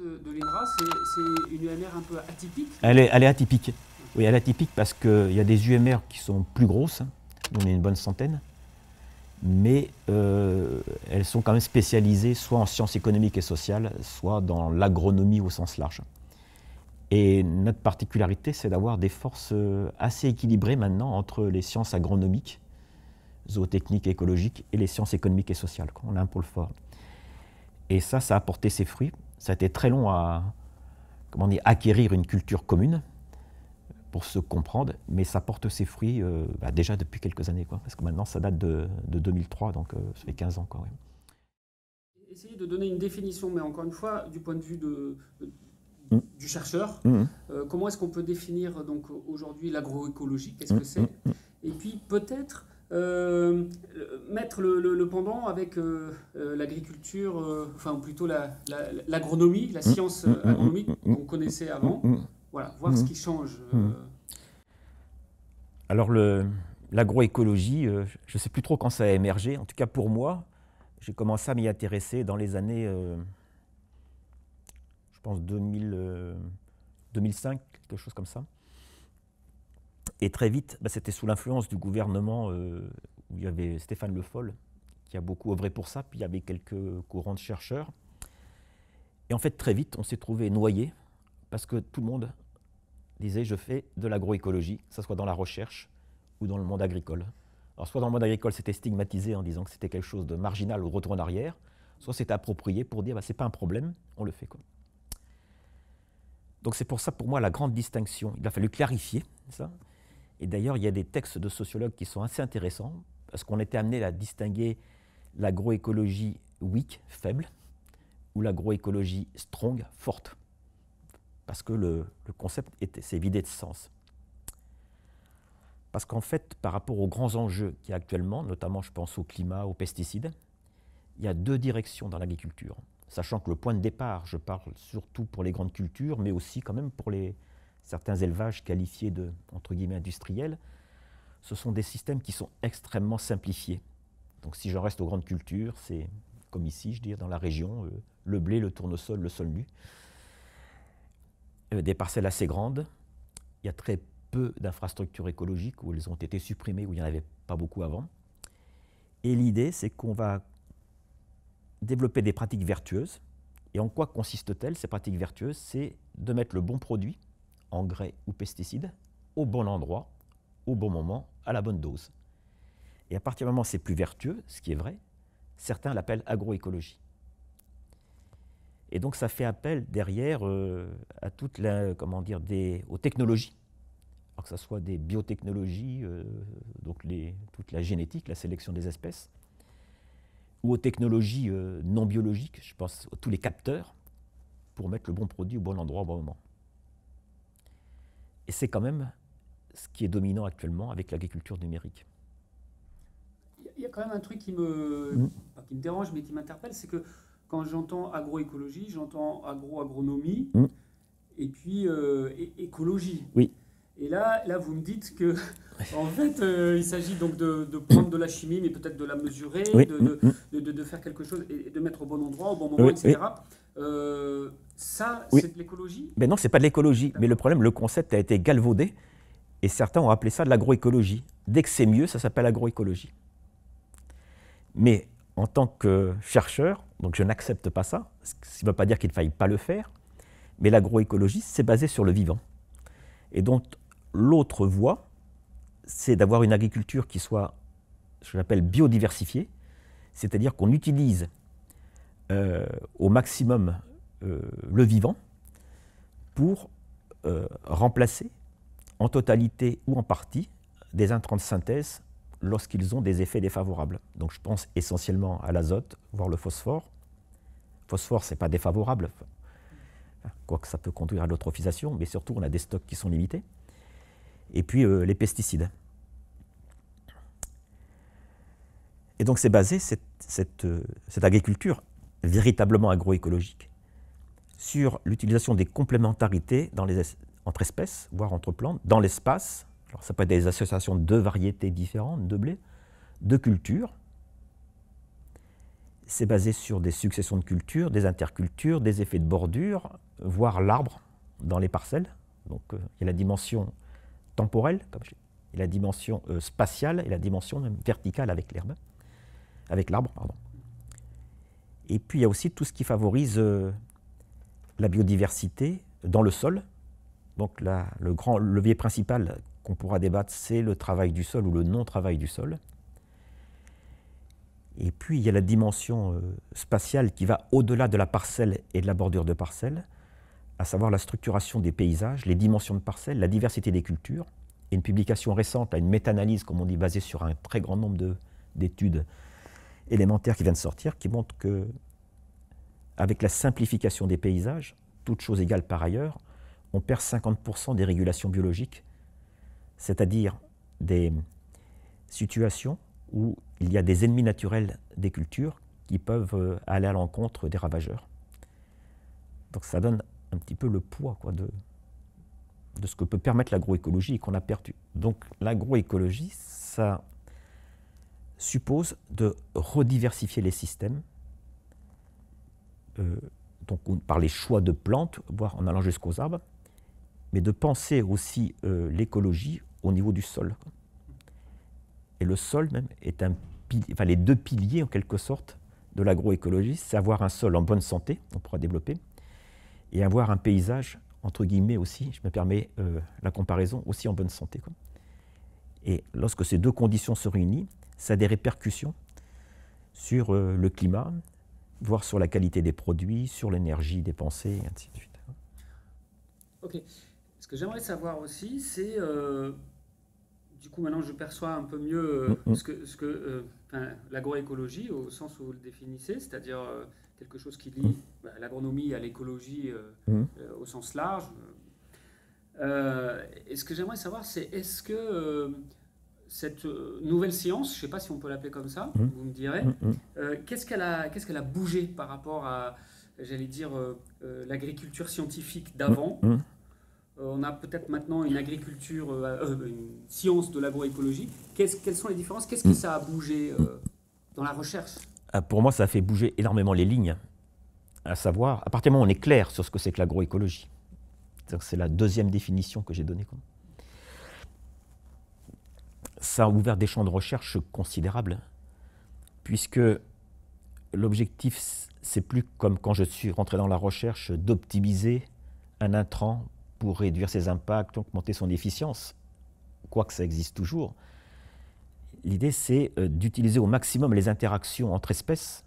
Le de, de l'INRA, c'est une UMR un peu atypique elle est, atypique. Oui, elle est atypique parce qu'il y a des UMR qui sont plus grosses, hein. on est une bonne centaine, mais euh, elles sont quand même spécialisées soit en sciences économiques et sociales, soit dans l'agronomie au sens large. Et notre particularité, c'est d'avoir des forces euh, assez équilibrées maintenant entre les sciences agronomiques, zootechniques et écologiques, et les sciences économiques et sociales. On a un pôle fort. Et ça, ça a apporté ses fruits ça a été très long à comment dire, acquérir une culture commune pour se comprendre, mais ça porte ses fruits euh, bah, déjà depuis quelques années, quoi, parce que maintenant ça date de, de 2003, donc euh, ça fait 15 ans. Quoi, ouais. Essayer de donner une définition, mais encore une fois, du point de vue de, mmh. du chercheur. Mmh. Euh, comment est-ce qu'on peut définir donc aujourd'hui l'agroécologie Qu'est-ce mmh. que c'est Et puis peut-être euh, mettre le, le, pendant avec euh, euh, l'agriculture, enfin plutôt l'agronomie, la, la, mm, science mm, mm, agronomique qu'on connaissait avant. Voilà, voir ce qui change. Alors l'agroécologie, je ne sais plus trop quand ça a émergé. En tout cas pour moi, j'ai commencé à m'y intéresser dans les années, je pense 2000, 2005, quelque chose comme ça. Et très vite, bah, c'était sous l'influence du gouvernement euh, où il y avait Stéphane Le Foll qui a beaucoup œuvré pour ça, puis il y avait quelques courants de chercheurs. Et en fait, très vite, on s'est trouvé noyé parce que tout le monde disait je fais de l'agroécologie, que ce soit dans la recherche ou dans le monde agricole. Alors, soit dans le monde agricole, c'était stigmatisé en disant que c'était quelque chose de marginal ou retour en arrière, soit c'était approprié pour dire bah, c'est pas un problème, on le fait. Quoi. Donc, c'est pour ça, pour moi, la grande distinction, il a fallu clarifier ça. Et d'ailleurs, il y a des textes de sociologues qui sont assez intéressants, parce qu'on était amené à distinguer l'agroécologie weak, faible, ou l'agroécologie strong, forte. Parce que le, concept s'est vidé de sens. Parce qu'en fait, par rapport aux grands enjeux qu'il y a actuellement, notamment je pense au climat, aux pesticides, il y a deux directions dans l'agriculture. Sachant que le point de départ, je parle surtout pour les grandes cultures, mais aussi quand même pour les, certains élevages qualifiés de, entre guillemets, industriels, ce sont des systèmes qui sont extrêmement simplifiés. Donc si je reste aux grandes cultures, c'est comme ici, je dirais, dans la région, euh, le blé, le tournesol, le sol nu. Euh, des parcelles assez grandes. Il y a très peu d'infrastructures écologiques où elles ont été supprimées, où il n'y en avait pas beaucoup avant. Et l'idée, c'est qu'on va développer des pratiques vertueuses. Et en quoi consistent-elles, ces pratiques vertueuses C'est de mettre le bon produit engrais ou pesticides, au bon endroit, au bon moment, à la bonne dose. Et à partir du moment où c'est plus vertueux, ce qui est vrai, certains l'appellent agroécologie. Et donc ça fait appel derrière euh, à toute la, comment dire, des, aux technologies, que ce soit des biotechnologies, euh, donc les, toute la génétique, la sélection des espèces, ou aux technologies euh, non biologiques, je pense tous les capteurs, pour mettre le bon produit au bon endroit au bon moment. Et c'est quand même ce qui est dominant actuellement avec l'agriculture numérique. Il y a quand même un truc qui me, mm. qui me dérange, mais qui m'interpelle, c'est que quand j'entends agroécologie, j'entends agro-agronomie mm. et puis euh, écologie. Oui. Et là, là, vous me dites que, en fait, euh, il s'agit donc de, prendre de la chimie, mais peut-être de la mesurer, mm, de, de, faire quelque chose et de mettre au bon endroit, au bon moment, etc. Euh, ça, c'est de l'écologie Mais ben non, c'est pas de l'écologie. Mais le problème, le concept a été galvaudé et certains ont appelé ça de l'agroécologie. Dès que c'est mieux, ça s'appelle agroécologie. Mais en tant que chercheur, donc je n'accepte pas ça, ce qui ne veut pas dire qu'il ne faille pas le faire, mais l'agroécologie, c'est basé sur le vivant. Et donc, l'autre voie, c'est d'avoir une agriculture qui soit, je l'appelle, biodiversifiée, c'est-à-dire qu'on utilise euh, au maximum euh, le vivant pour euh, remplacer en totalité ou en partie des intrants de synthèse lorsqu'ils ont des effets défavorables. Donc je pense essentiellement à l'azote, voire le phosphore. Phosphore, ce n'est pas défavorable, quoique ça peut conduire à l'eutrophisation, mais surtout on a des stocks qui sont limités. Et puis les pesticides. Et donc c'est basé, cette, cette agriculture véritablement agroécologique, sur l'utilisation des complémentarités entre espèces, voire entre plantes, dans l'espace. Alors ça peut être des associations de variétés différentes de blé, de cultures. C'est basé sur des successions de cultures, des intercultures, des effets de bordure, voire l'arbre dans les parcelles. Donc euh, il y a la dimension temporelle, et la dimension euh, spatiale et la dimension verticale avec l'herbe, avec l'arbre, et puis il y a aussi tout ce qui favorise euh, la biodiversité dans le sol. Donc le grand levier principal qu'on pourra débattre, c'est le travail du sol ou le non-travail du sol. Et puis il y a la dimension euh, spatiale qui va au-delà de la parcelle et de la bordure de parcelle, à savoir la structuration des paysages, les dimensions de parcelles, la diversité des cultures. Et une publication récente, une méta-analyse, comme on dit, basée sur un très grand nombre d'études élémentaires qui vient de sortir, qui montre que, avec la simplification des paysages, toutes choses égales par ailleurs, on perd 50% des régulations biologiques, c'est-à-dire des situations où il y a des ennemis naturels des cultures qui peuvent euh, aller à l'encontre des ravageurs. Donc ça donne un petit peu le poids de, de ce que peut permettre l'agroécologie et qu'on a perdu. Donc l'agroécologie, ça suppose de rediversifier les systèmes, euh, donc par les choix de plantes, voire en allant jusqu'aux arbres, mais de penser aussi euh, l'écologie au niveau du sol. Et le sol même est un enfin, les deux piliers en quelque sorte de l'agroécologie, c'est avoir un sol en bonne santé, on pourra développer, et avoir un paysage entre guillemets aussi, je me permets euh, la comparaison, aussi en bonne santé. Et lorsque ces deux conditions se réunissent, ça a des répercussions sur euh, le climat, voire sur la qualité des produits, sur l'énergie dépensée, et ainsi de suite. Ok. Ce que j'aimerais savoir aussi, c'est. Euh, du coup, maintenant, je perçois un peu mieux euh, ce que, ce que l'agroécologie, au sens où vous le définissez, c'est-à-dire quelque chose qui lie mm. bah, l'agronomie à l'écologie mm. au sens large. et ce que j'aimerais savoir, c'est est-ce que cette euh, nouvelle science, je ne sais pas si on peut l'appeler comme ça, mmh. vous me direz, mmh, mmh. Euh, qu'est-ce qu'elle a, bougé par rapport à, j'allais dire, euh, l'agriculture scientifique d'avant On a peut-être maintenant une agriculture, une science de l'agroécologie. Qu'est-ce, quelles sont les différences Qu'est-ce que ça a bougé dans la recherche ah, Pour moi, ça a fait bouger énormément les lignes. À savoir, à partir du moment où on est clair sur ce que c'est que l'agroécologie. C'est la deuxième définition que j'ai donnée ça a ouvert des champs de recherche considérables, puisque l'objectif, c'est plus comme quand je suis rentré dans la recherche d'optimiser un intrant pour réduire ses impacts, augmenter son efficience, quoique ça existe toujours. L'idée, c'est euh, d'utiliser au maximum les interactions entre espèces,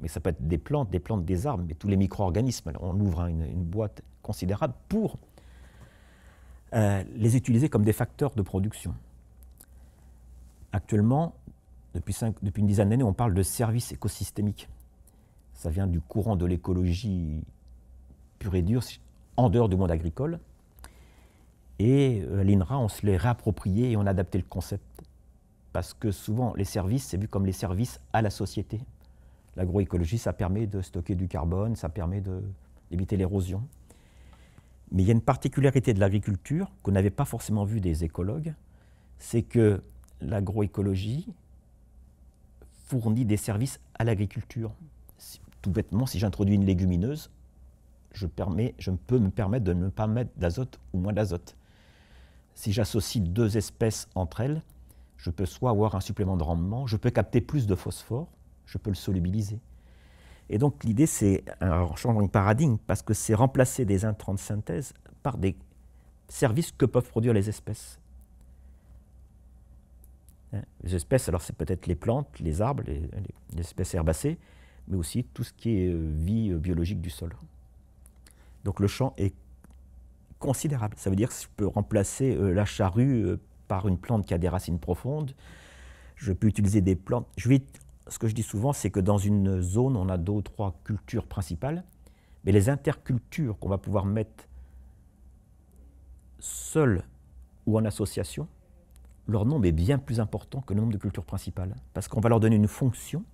mais ça peut être des plantes, des plantes, des arbres, mais tous les micro-organismes. On ouvre une, boîte considérable pour euh, les utiliser comme des facteurs de production. Actuellement, depuis, une dizaine d'années, on parle de services écosystémiques. Ça vient du courant de l'écologie pure et dure, en dehors du monde agricole. Et à euh, l'INRA, on se l'est réapproprié et on a adapté le concept. Parce que souvent, les services, c'est vu comme les services à la société. L'agroécologie, ça permet de stocker du carbone, ça permet d'éviter l'érosion. Mais il y a une particularité de l'agriculture qu'on n'avait pas forcément vue des écologues, c'est que l'agroécologie fournit des services à l'agriculture. Tout bêtement, si j'introduis une légumineuse, je, peux me permettre de ne pas mettre d'azote ou moins d'azote. Si j'associe deux espèces entre elles, je peux soit avoir un supplément de rendement, je peux capter plus de phosphore, je peux le solubiliser. Et donc l'idée, c'est un changement de paradigme, parce que c'est remplacer des intrants de synthèse par des services que peuvent produire les espèces. Les espèces, alors c'est peut-être les plantes, les arbres, les, espèces herbacées, mais aussi tout ce qui est euh, vie euh, biologique du sol. Donc le champ est considérable. Ça veut dire que je peux remplacer euh, la charrue par une plante qui a des racines profondes. Je peux utiliser des plantes. Je ce que je dis souvent, c'est que dans une zone, on a deux ou trois cultures principales, mais les intercultures qu'on va pouvoir mettre seules ou en association, leur nombre est bien plus important que le nombre de cultures principales, parce qu'on va leur donner une fonction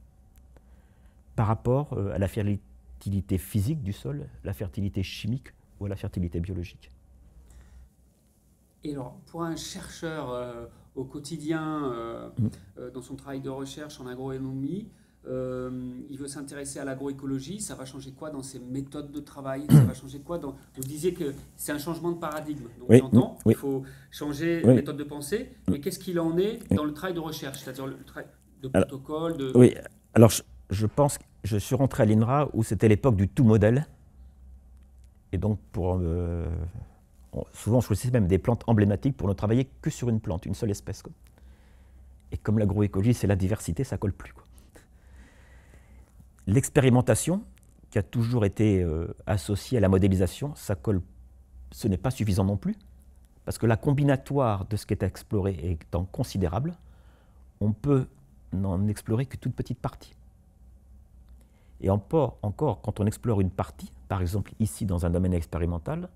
par rapport euh, à la fertilité physique du sol, la fertilité chimique ou à la fertilité biologique. Et alors, pour un chercheur euh, au quotidien, euh, mm. dans son travail de recherche en agroéconomie, euh, il veut s'intéresser à l'agroécologie, ça va changer quoi dans ses méthodes de travail Ça va changer quoi Vous disiez que c'est un changement de paradigme. Donc j'entends, il faut changer les méthodes de pensée, mais qu'est-ce qu'il en est dans le travail de recherche, c'est-à-dire le travail de protocole Oui, alors je, pense je suis rentré à l'INRA où c'était l'époque du tout modèle. Et donc pour... Euh, souvent on choisissait même des plantes emblématiques pour ne travailler que sur une plante, une seule espèce. Et comme l'agroécologie, c'est la diversité, ça colle plus. L'expérimentation, qui a toujours été euh, associée à la modélisation, ça colle, ce n'est pas suffisant non plus, parce que la combinatoire de ce qui est exploré étant considérable, on peut n'en explorer que toute petite partie. Et encore, encore, quand on explore une partie, par exemple ici dans un domaine expérimental,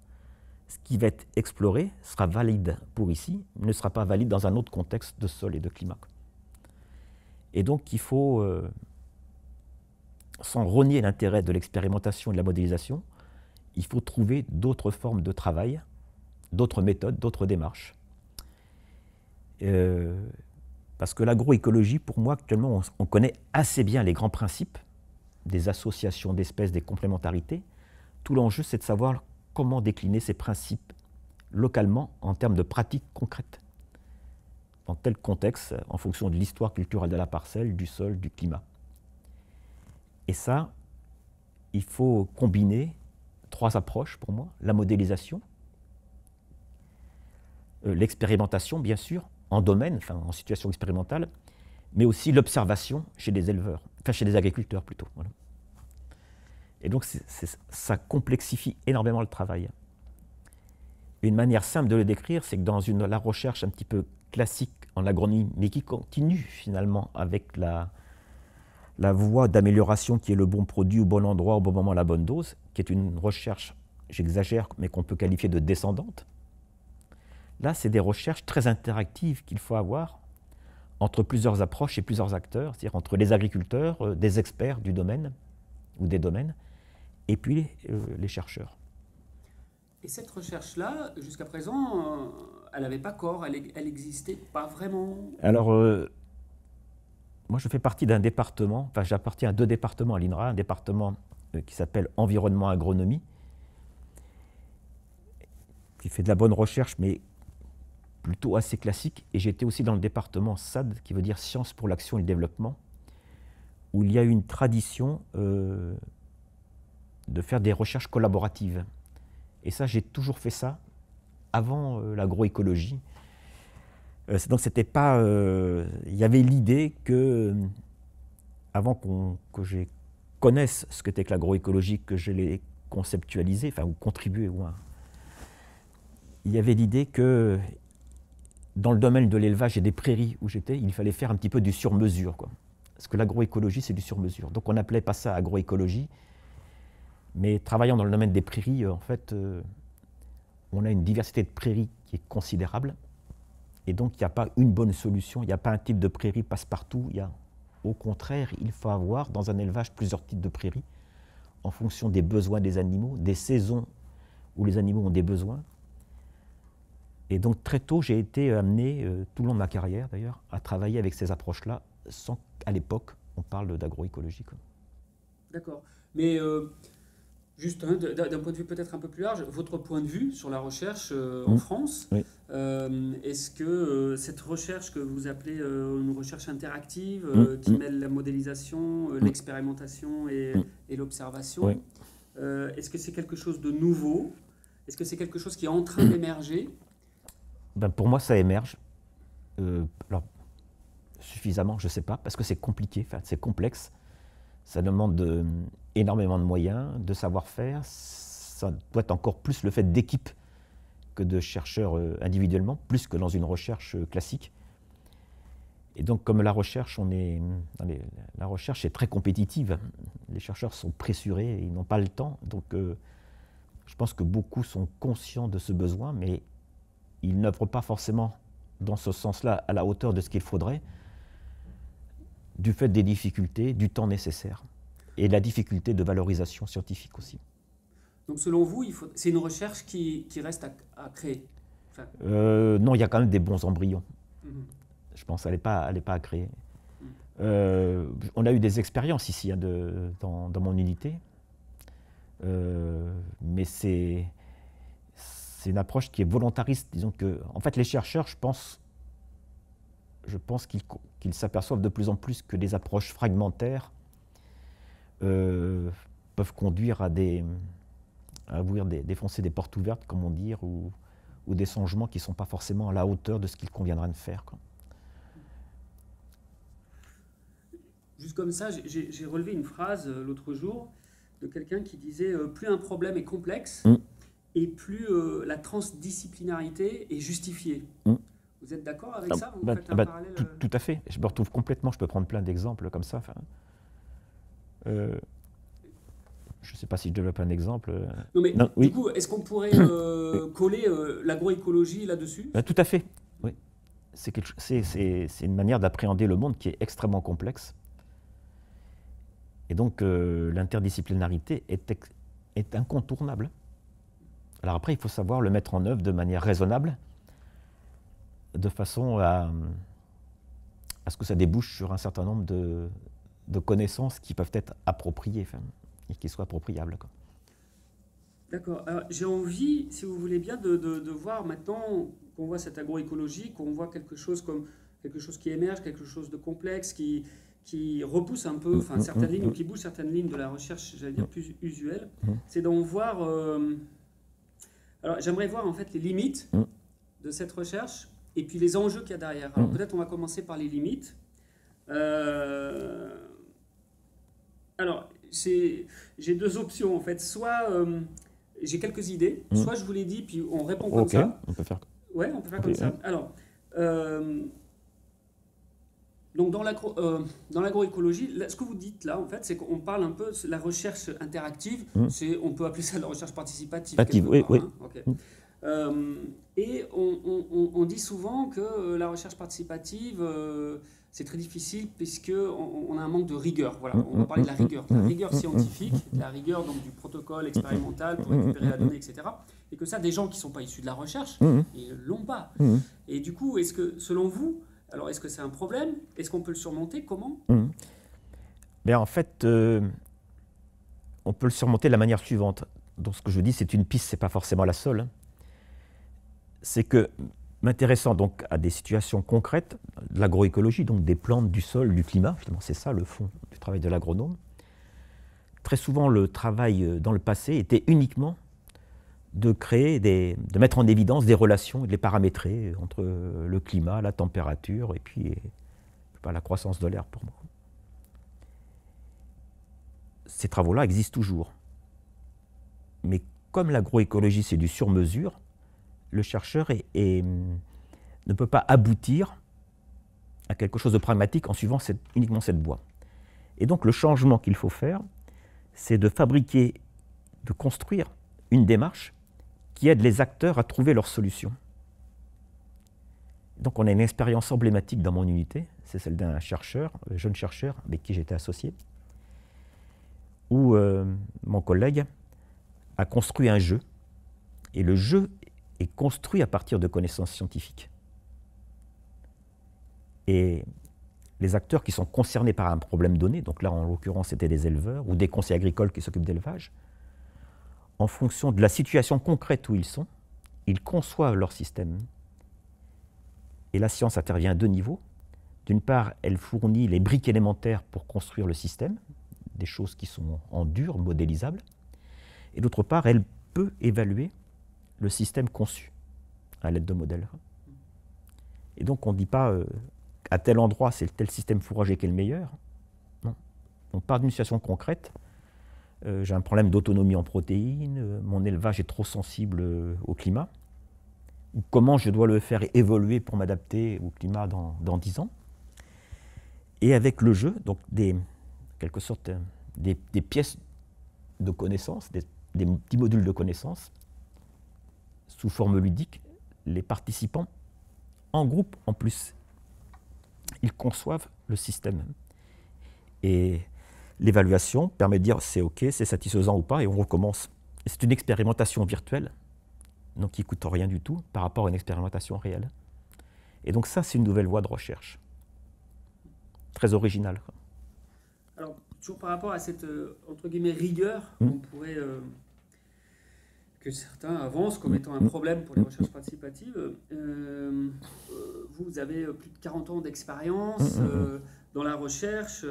ce qui va être exploré sera valide pour ici, ne sera pas valide dans un autre contexte de sol et de climat. Et donc il faut euh, sans renier l'intérêt de l'expérimentation et de la modélisation, il faut trouver d'autres formes de travail, d'autres méthodes, d'autres démarches. Euh, parce que l'agroécologie, pour moi, actuellement, on, connaît assez bien les grands principes des associations d'espèces, des complémentarités. Tout l'enjeu, c'est de savoir comment décliner ces principes localement en termes de pratiques concrètes. Dans tel contexte, en fonction de l'histoire culturelle de la parcelle, du sol, du climat. Et ça, il faut combiner trois approches pour moi. La modélisation, euh, l'expérimentation, bien sûr, en domaine, en situation expérimentale, mais aussi l'observation chez les éleveurs, enfin chez les agriculteurs plutôt. Et donc ça complexifie énormément le travail. Une manière simple de le décrire, c'est que dans la recherche un petit peu classique en agronomie, mais qui continue finalement avec la, la voie d'amélioration qui est le bon produit au bon endroit, au bon moment, la bonne dose, qui est une recherche, j'exagère, mais qu'on peut qualifier de descendante. Là, c'est des recherches très interactives qu'il faut avoir entre plusieurs approches et plusieurs acteurs, c'est-à-dire entre les agriculteurs, euh, des experts du domaine ou des domaines, et puis euh, les chercheurs. Et cette recherche-là, jusqu'à présent, euh, elle n'avait pas corps, elle n'existait pas vraiment Alors, moi, je fais partie d'un département, enfin, j'appartiens à deux départements à l'INRA, un département euh, qui s'appelle Environnement Agronomie, qui fait de la bonne recherche, mais plutôt assez classique. Et j'étais aussi dans le département SAD, qui veut dire Sciences pour l'Action et le Développement, où il y a une tradition euh, de faire des recherches collaboratives. Et ça, j'ai toujours fait ça avant euh, l'agroécologie. Euh, donc c'était pas, euh, il y avait l'idée que euh, avant que je connaisse ce que c'était que l'agroécologie, que je l'ai conceptualisé, enfin ou contribué, ou il y avait l'idée que dans le domaine de l'élevage et des prairies où j'étais, il fallait faire un petit peu du sur-mesure. Parce que l'agroécologie, c'est du sur-mesure. Donc on n'appelait pas ça agroécologie, mais travaillant dans le domaine des prairies, en fait, on a une diversité de prairies qui est considérable. Et donc, il n'y a pas une bonne solution, il n'y a pas un type de prairie passe-partout. y au contraire, il faut avoir dans un élevage plusieurs types de prairies en fonction des besoins des animaux, des saisons où les animaux ont des besoins. Et donc, très tôt, j'ai été amené, euh, tout le long de ma carrière d'ailleurs, à travailler avec ces approches-là, sans qu'à l'époque, on parle d'agroécologie. D'accord. Mais euh, Juste hein, d'un point de vue peut-être un peu plus large, votre point de vue sur la recherche euh, en France, euh, est-ce que euh, cette recherche que vous appelez une recherche interactive qui mêle la modélisation, l'expérimentation et, l'observation, est-ce que c'est quelque chose de nouveau Est-ce que c'est quelque chose qui est en train d'émerger ben, Pour moi, ça émerge. alors, suffisamment, je ne sais pas, parce que c'est compliqué, c'est complexe. Ça demande euh, énormément de moyens, de savoir-faire. Ça doit être encore plus le fait d'équipe que de chercheurs euh, individuellement, plus que dans une recherche euh, classique. Et donc, comme la recherche, on est, la recherche est très compétitive, les chercheurs sont pressurés, ils n'ont pas le temps. Donc, je pense que beaucoup sont conscients de ce besoin, mais ils n'œuvrent pas forcément dans ce sens-là à la hauteur de ce qu'il faudrait du fait des difficultés, du temps nécessaire et la difficulté de valorisation scientifique aussi. Donc selon vous, c'est une recherche qui, reste à, créer euh, Non, il y a quand même des bons embryons. Mhm. Je pense, qu'elle n'est pas, pas à créer. Mhm. Euh, on a eu des expériences ici hein, dans, mon unité, euh, mais c'est une approche qui est volontariste. Disons que, en fait, les chercheurs, je pense, je pense qu'ils s'aperçoivent de plus en plus que des approches fragmentaires euh, peuvent conduire à des à ouvrir des, défoncer des portes ouvertes, comment dire, ou, des changements qui ne sont pas forcément à la hauteur de ce qu'il conviendrait de faire. Juste comme ça, j'ai relevé une phrase euh, l'autre jour de quelqu'un qui disait euh, plus un problème est complexe mm. et plus la transdisciplinarité est justifiée. Mm. Vous êtes d'accord avec ça bah, bah, euh tout, à fait. Je me retrouve complètement. Je peux prendre plein d'exemples comme ça. Euh, je ne sais pas si je développe un exemple. Euh. mais du coup, est-ce qu'on pourrait coller l'agroécologie là-dessus bah, Tout à fait. Oui. C'est une manière d'appréhender le monde qui est extrêmement complexe. Et donc, l'interdisciplinarité est incontournable. Alors après, il faut savoir le mettre en œuvre de manière raisonnable de façon à, à, ce que ça débouche sur un certain nombre de, connaissances qui peuvent être appropriées et qui soient appropriables. D'accord. J'ai envie, si vous voulez bien, de, voir maintenant qu'on voit cette agroécologie, qu'on voit quelque chose comme quelque chose qui émerge, quelque chose de complexe, qui, qui repousse un peu, mm, enfin mm, certaines mm, lignes ou qui bouge certaines lignes de la recherche, j'allais dire plus usuelle, c'est d'en voir. Euh, alors j'aimerais voir en fait les limites de cette recherche et puis les enjeux qu'il y a derrière. Alors mmh. peut-être on va commencer par les limites. Euh, alors, j'ai deux options en fait. Soit euh, j'ai quelques idées, mmh. soit je vous les dis, puis on répond comme ça. ça. On peut faire. Ouais, on peut faire comme ça. Alors, euh, donc dans l'agroécologie, ce que vous dites là en fait, c'est qu'on parle un peu de la recherche interactive. Mmh. C'est, on peut appeler ça la recherche participative. Participative, oui, hein. Euh, et on, dit souvent que euh, la recherche participative, euh, c'est très difficile puisqu'on on a un manque de rigueur. Voilà, on va parler de la rigueur, de la rigueur scientifique, de la rigueur donc, du protocole expérimental pour récupérer la donnée, etc. Et que ça, des gens qui ne sont pas issus de la recherche mhm. ils l'ont pas. Mhm. Et du coup, est-ce que, selon vous, alors est-ce que c'est un problème Est-ce qu'on peut le surmonter Comment Mais mhm. ben, En fait, on peut le surmonter de la manière suivante. Donc ce que je dis, c'est une piste, ce n'est pas forcément la seule. Hein c'est que m'intéressant donc à des situations concrètes, de l'agroécologie, donc des plantes, du sol, du climat, finalement c'est ça le fond du travail de l'agronome, très souvent le travail euh, dans le passé était uniquement de créer, de mettre en évidence des relations et de les paramétrer entre euh, le climat, la température et puis la croissance de l'air pour moi. Ces travaux-là existent toujours. Mais comme l'agroécologie, c'est du sur-mesure, le chercheur ne peut pas aboutir à quelque chose de pragmatique en suivant uniquement cette voie. Et donc le changement qu'il faut faire, c'est de fabriquer, de construire une démarche qui aide les acteurs à trouver leurs solutions. Donc on a une expérience emblématique dans mon unité, c'est celle d'un chercheur, euh, jeune chercheur avec qui j'étais associé, où euh, mon collègue a construit un jeu. Et le jeu est construit à partir de connaissances scientifiques. Et les acteurs qui sont concernés par un problème donné, donc là en l'occurrence c'était des éleveurs ou des conseils agricoles qui s'occupent d'élevage, en fonction de la situation concrète où ils sont, ils conçoivent leur système. Et la science intervient à deux niveaux. D'une part, elle fournit les briques élémentaires pour construire le système, des choses qui sont en dur, modélisables. Et d'autre part, elle peut évaluer le système conçu à l'aide de modèles. Et donc on ne dit pas euh, à tel endroit c'est tel système fourragé qui est le meilleur. Non. On part d'une situation concrète. Euh, j'ai un problème d'autonomie en protéines, euh, mon élevage est trop sensible au climat. comment je dois le faire évoluer pour m'adapter au climat dans, dans 10 ans. Et avec le jeu, donc des, quelque sorte, des, pièces de connaissances, des, des petits modules de connaissances sous forme ludique les participants en groupe en plus. Ils conçoivent le système. Et l'évaluation permet de dire c'est OK, c'est satisfaisant ou pas, et on recommence. C'est une expérimentation virtuelle, donc qui ne coûte rien du tout par rapport à une expérimentation réelle. Et donc ça, c'est une nouvelle voie de recherche. Très originale. Alors, toujours par rapport à cette, euh, entre guillemets, rigueur, mmh. on pourrait... Euh, certains avancent comme mm. étant un problème pour les mm. recherches participatives. Euh, euh, vous avez euh, plus de 40 ans d'expérience mm, dans la recherche.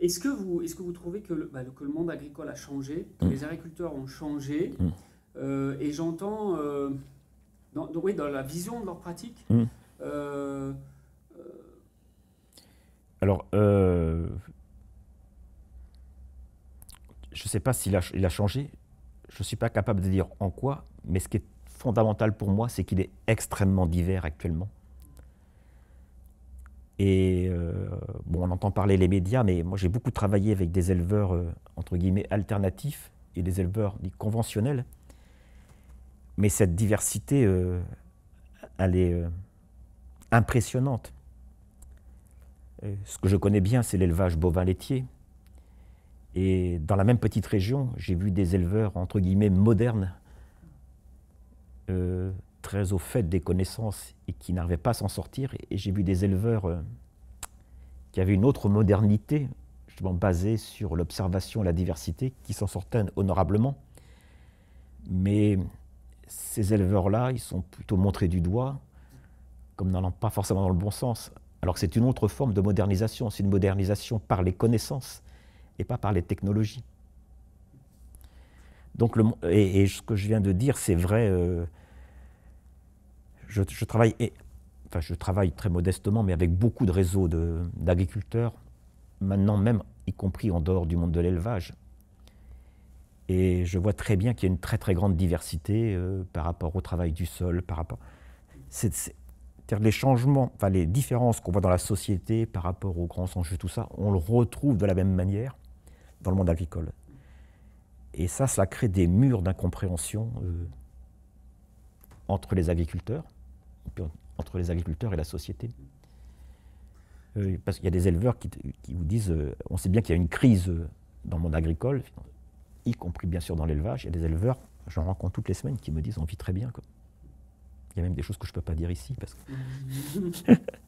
est-ce que, vous, est ce que vous trouvez que bah, le, que le, monde agricole a changé, les agriculteurs ont changé Et j'entends, dans, oui, dans la vision de leur pratique, alors, je ne sais pas s'il a, il a changé. Je ne suis pas capable de dire en quoi, mais ce qui est fondamental pour moi, c'est qu'il est extrêmement divers actuellement. Et euh, bon, on entend parler les médias, mais moi j'ai beaucoup travaillé avec des éleveurs euh, entre guillemets alternatifs et des éleveurs conventionnels. Mais cette diversité, euh, elle est impressionnante. ce que je connais bien, c'est l'élevage bovin laitier, et dans la même petite région, j'ai vu des éleveurs, entre guillemets, modernes, euh, très au fait des connaissances et qui n'arrivaient pas à s'en sortir. Et, j'ai vu des éleveurs euh, qui avaient une autre modernité, justement basée sur l'observation et la diversité, qui s'en sortaient honorablement. Mais ces éleveurs-là, ils sont plutôt montrés du doigt, comme n'allant pas forcément dans le bon sens. Alors que c'est une autre forme de modernisation, c'est une modernisation par les connaissances et pas par les technologies. Donc le, et, ce que je viens de dire, c'est vrai. Euh, je, travaille, et, enfin, je travaille très modestement, mais avec beaucoup de réseaux d'agriculteurs, maintenant même, y compris en dehors du monde de l'élevage. Et je vois très bien qu'il y a une très très grande diversité euh, par rapport au travail du sol, par rapport. cest les changements, enfin les différences qu'on voit dans la société par rapport aux grands enjeux, tout ça, on le retrouve de la même manière dans le monde agricole. Et ça, ça crée des murs d'incompréhension euh, entre les agriculteurs, entre les agriculteurs et la société. Euh, parce qu'il y a des éleveurs qui, vous disent, euh, on sait bien qu'il y a une crise dans le monde agricole, y compris bien sûr dans l'élevage. Il y a des éleveurs, j'en rencontre toutes les semaines, qui me disent, on vit très bien. Il y a même des choses que je ne peux pas dire ici. Parce que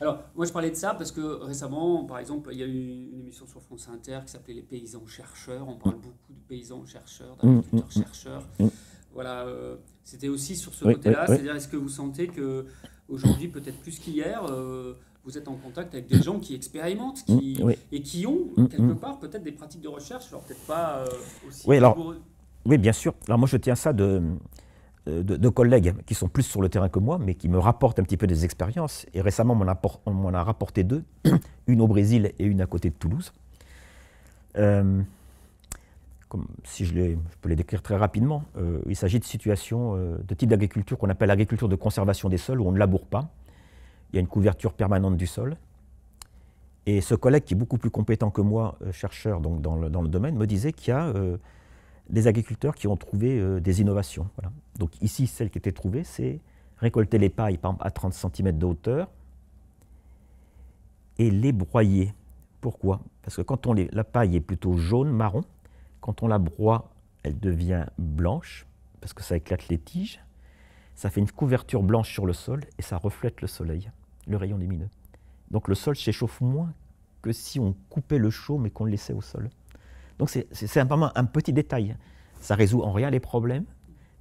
Alors, moi, je parlais de ça parce que récemment, par exemple, il y a eu une émission sur France Inter qui s'appelait Les paysans chercheurs. On parle mm. beaucoup de paysans chercheurs, mm, mm, d'agriculteurs chercheurs. Voilà, euh, c'était aussi sur ce côté-là. C'est-à-dire, est-ce que vous sentez que aujourd'hui, peut-être plus qu'hier, euh, vous êtes en contact avec des gens qui expérimentent qui, et qui ont quelque part peut-être des pratiques de recherche, alors peut-être pas euh, aussi. Oui, alors, oui, bien sûr. Alors moi, je tiens ça de euh, de, collègues qui sont plus sur le terrain que moi, mais qui me rapportent un petit peu des expériences. Et récemment, on m'en a, rapporté deux, une au Brésil et une à côté de Toulouse. Euh, comme, si je, peux les décrire très rapidement, euh, il s'agit de situations de type d'agriculture qu'on appelle l'agriculture de conservation des sols, où on ne laboure pas. Il y a une couverture permanente du sol. Et ce collègue qui est beaucoup plus compétent que moi, chercheur donc dans le domaine, me disait qu'il y a les agriculteurs qui ont trouvé euh, des innovations. Voilà. Donc ici, celle qui était trouvée, c'est récolter les pailles par à 30 cm de hauteur et les broyer. Pourquoi Parce que quand on la paille est plutôt jaune, marron, quand on la broie, elle devient blanche, parce que ça éclate les tiges, ça fait une couverture blanche sur le sol et ça reflète le soleil, le rayon lumineux. Donc le sol s'échauffe moins que si on coupait le chaud mais qu'on le laissait au sol. Donc c'est simplement un petit détail. Ça résout en rien les problèmes,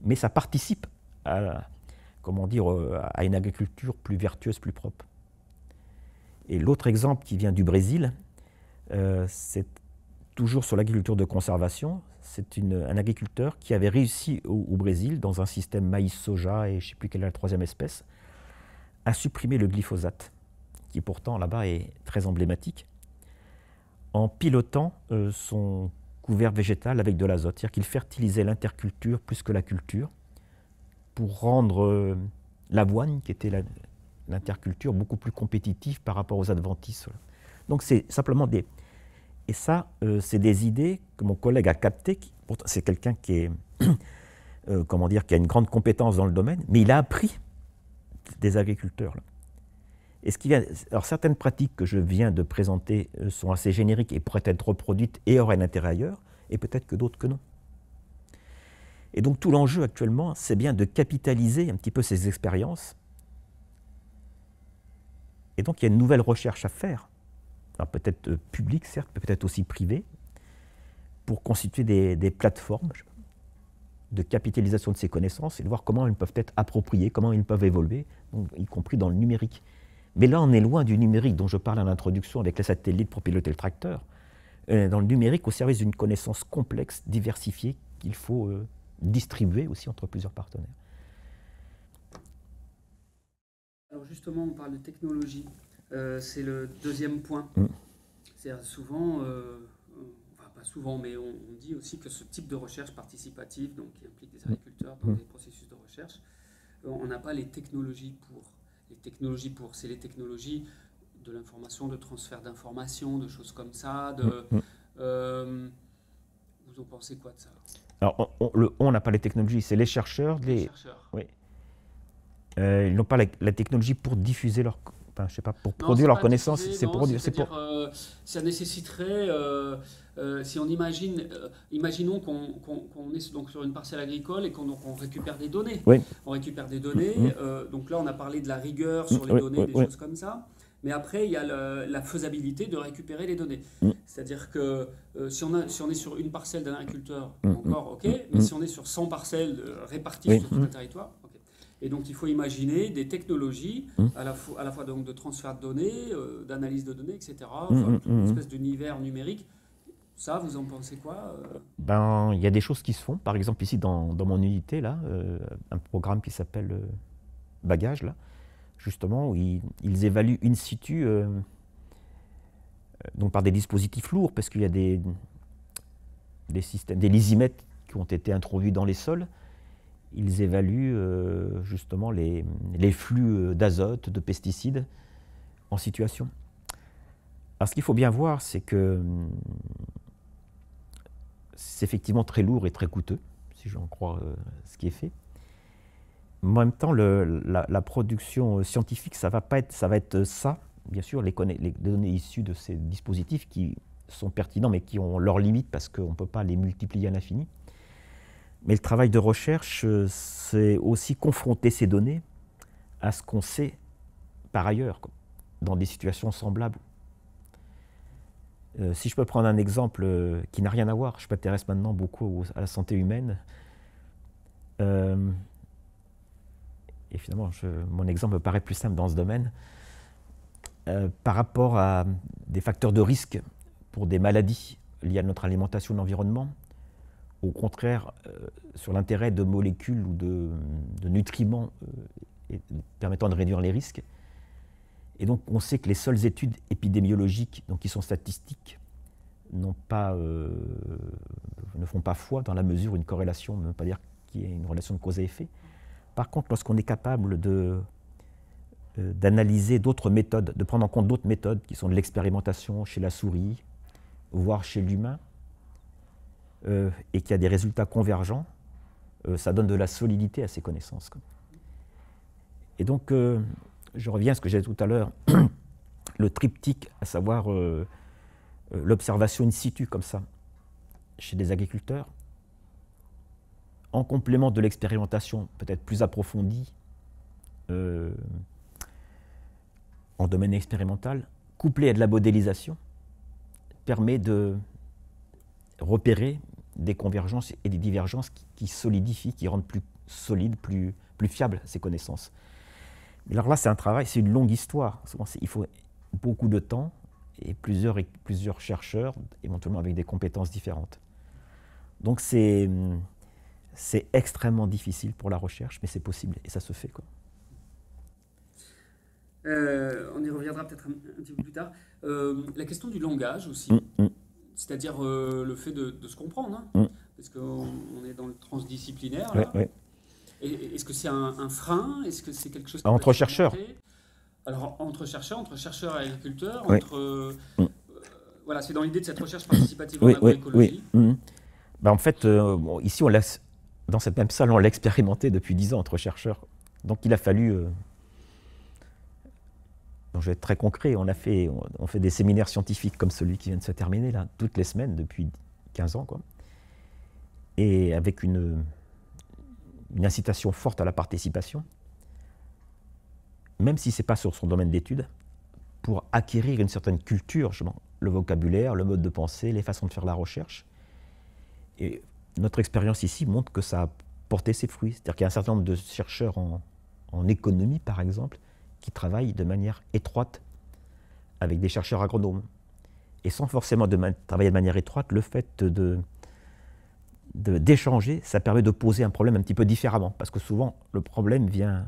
mais ça participe à, comment dire, euh, à une agriculture plus vertueuse, plus propre. Et l'autre exemple qui vient du Brésil, euh, c'est toujours sur l'agriculture de conservation. C'est un agriculteur qui avait réussi au, au, Brésil, dans un système maïs, soja et je ne sais plus quelle est la troisième espèce, à supprimer le glyphosate, qui pourtant là-bas est très emblématique en pilotant euh, son couvert végétal avec de l'azote. C'est-à-dire qu'il fertilisait l'interculture plus que la culture pour rendre euh, l'avoine, qui était l'interculture, beaucoup plus compétitive par rapport aux adventices. Donc c'est simplement des... Et ça, euh, c'est des idées que mon collègue a captées. C'est quelqu'un qui est... comment dire, qui a une grande compétence dans le domaine, mais il a appris des agriculteurs. Là alors certaines pratiques que je viens de présenter euh, sont assez génériques et pourraient être reproduites et auraient un intérêt ailleurs, et peut-être que d'autres que non. Et donc tout l'enjeu actuellement, c'est bien de capitaliser un petit peu ces expériences. Et donc il y a une nouvelle recherche à faire, peut-être euh, publique certes, peut-être aussi privée, pour constituer des, plateformes de capitalisation de ces connaissances et de voir comment elles peuvent être appropriées, comment elles peuvent évoluer, y compris dans le numérique. Mais là, on est loin du numérique dont je parle à l'introduction avec les satellites pour piloter le tracteur. Euh, dans le numérique, au service d'une connaissance complexe, diversifiée, qu'il faut euh, distribuer aussi entre plusieurs partenaires. Alors justement, on parle de technologie. Euh, c'est le deuxième point. Mm. C'est-à-dire souvent, enfin pas souvent, mais on, dit aussi que ce type de recherche participative, donc qui implique des mm. agriculteurs dans les mm. processus de recherche, on n'a pas les technologies pour les technologies pour, c'est les technologies de l'information, de transfert d'informations, de choses comme ça. De, mm, mm. Euh, vous en pensez quoi de ça Alors, on n'a pas les technologies, c'est les chercheurs. Les, chercheurs. Oui. Euh, ils n'ont pas la, la, technologie pour diffuser leur, je sais pas, pour produire leurs connaissances, c'est cest Pour... Euh, ça nécessiterait, euh, euh, si on imagine, imaginons qu'on est donc sur une parcelle agricole et qu'on récupère des données. On récupère des données. Mm-hmm. donc là, on a parlé de la rigueur sur mm-hmm. les données, des choses comme ça. Mais après, il y a la faisabilité de récupérer les données. Mm. C'est-à-dire que si, on si, on est sur une parcelle d'un agriculteur, mm-hmm. encore OK, mais si on est sur 100 parcelles réparties sur tout le territoire, et donc, il faut imaginer des technologies hum. à, la à, la fois donc, de transfert de données, euh, d'analyse de données, etc. une hum, hum, espèce d'univers numérique. Ça, vous en pensez quoi euh Ben, il y a des choses qui se font. Par exemple, ici, dans, dans mon unité, là, euh, un programme qui s'appelle Bagage, là, justement, où ils, évaluent in situ, donc par des dispositifs lourds, parce qu'il y a des, des systèmes, des lysimètres qui ont été introduits dans les sols ils évaluent euh, justement les, flux euh, d'azote, de pesticides en situation. Alors ce qu'il faut bien voir, c'est que hum, c'est effectivement très lourd et très coûteux, si j'en crois euh, ce qui est fait. en même temps, la, production scientifique, ça va, pas être, ça va être ça, bien sûr, les, les données issues de ces dispositifs qui sont pertinents mais qui ont leurs limites parce qu'on ne peut pas les multiplier à l'infini. Mais le travail de recherche, euh, c'est aussi confronter ces données à ce qu'on sait par ailleurs, dans des situations semblables. Euh, si je peux prendre un exemple euh, qui n'a rien à voir, je m'intéresse maintenant beaucoup à la santé humaine. et finalement, mon exemple me paraît plus simple dans ce domaine. par rapport à des facteurs de risque pour des maladies liées à notre alimentation ou l'environnement, au contraire euh, sur l'intérêt de molécules ou de, nutriments euh, permettant de réduire les risques. Et donc on sait que les seules études épidémiologiques, donc qui sont statistiques, pas, euh, ne font pas foi dans la mesure où une corrélation ne veut pas dire qu'il y ait une relation de cause à effet. Par contre, lorsqu'on est capable d'analyser d'autres méthodes, de prendre en compte d'autres méthodes qui sont de l'expérimentation chez la souris, voire chez l'humain, euh, et qu'il y a des résultats convergents, euh, ça donne de la solidité à ces connaissances. Et donc, euh, je reviens à ce que j'ai dit tout à l'heure, le triptyque, à savoir l'observation in situ, comme ça, chez des agriculteurs, en complément de l'expérimentation peut-être plus approfondie en domaine expérimental, couplé à de la modélisation, permet de repérer des convergences et des divergences qui, solidifient, qui rendent plus solides, plus, plus fiables ces connaissances. Alors là, c'est un travail, c'est une longue histoire. il faut beaucoup de temps et plusieurs, et plusieurs chercheurs, éventuellement avec des compétences différentes. Donc c'est extrêmement difficile pour la recherche, mais c'est possible et ça se fait. Quoi. Euh, on y reviendra peut-être un, petit peu plus tard. Euh, la question du langage aussi. Mm, mm. C'est-à-dire euh, le fait de, se comprendre, hein. mm. parce qu'on est dans le transdisciplinaire. Est-ce que c'est un, frein Est-ce que c'est quelque chose bah, entre chercheurs Alors entre chercheurs, entre chercheurs et agriculteurs, entre euh, mm. euh, voilà, c'est dans l'idée de cette recherche participative en agroécologie. Mm. Bah, en fait, ici on dans cette même salle, on l'a expérimenté depuis dix ans entre chercheurs. Donc il a fallu je vais être très concret. On, fait, on, fait des séminaires scientifiques comme celui qui vient de se terminer, là, toutes les semaines depuis 15 ans. Et avec une, incitation forte à la participation, même si ce n'est pas sur son domaine d'étude, pour acquérir une certaine culture, le vocabulaire, le mode de pensée, les façons de faire la recherche. Et notre expérience ici montre que ça a porté ses fruits. C'est-à-dire qu'il y a un certain nombre de chercheurs en économie, par exemple, qui travaillent de manière étroite avec des chercheurs agronomes. Et sans forcément travailler de manière étroite, le fait de d'échanger, ça permet de poser un problème un petit peu différemment, parce que souvent le problème vient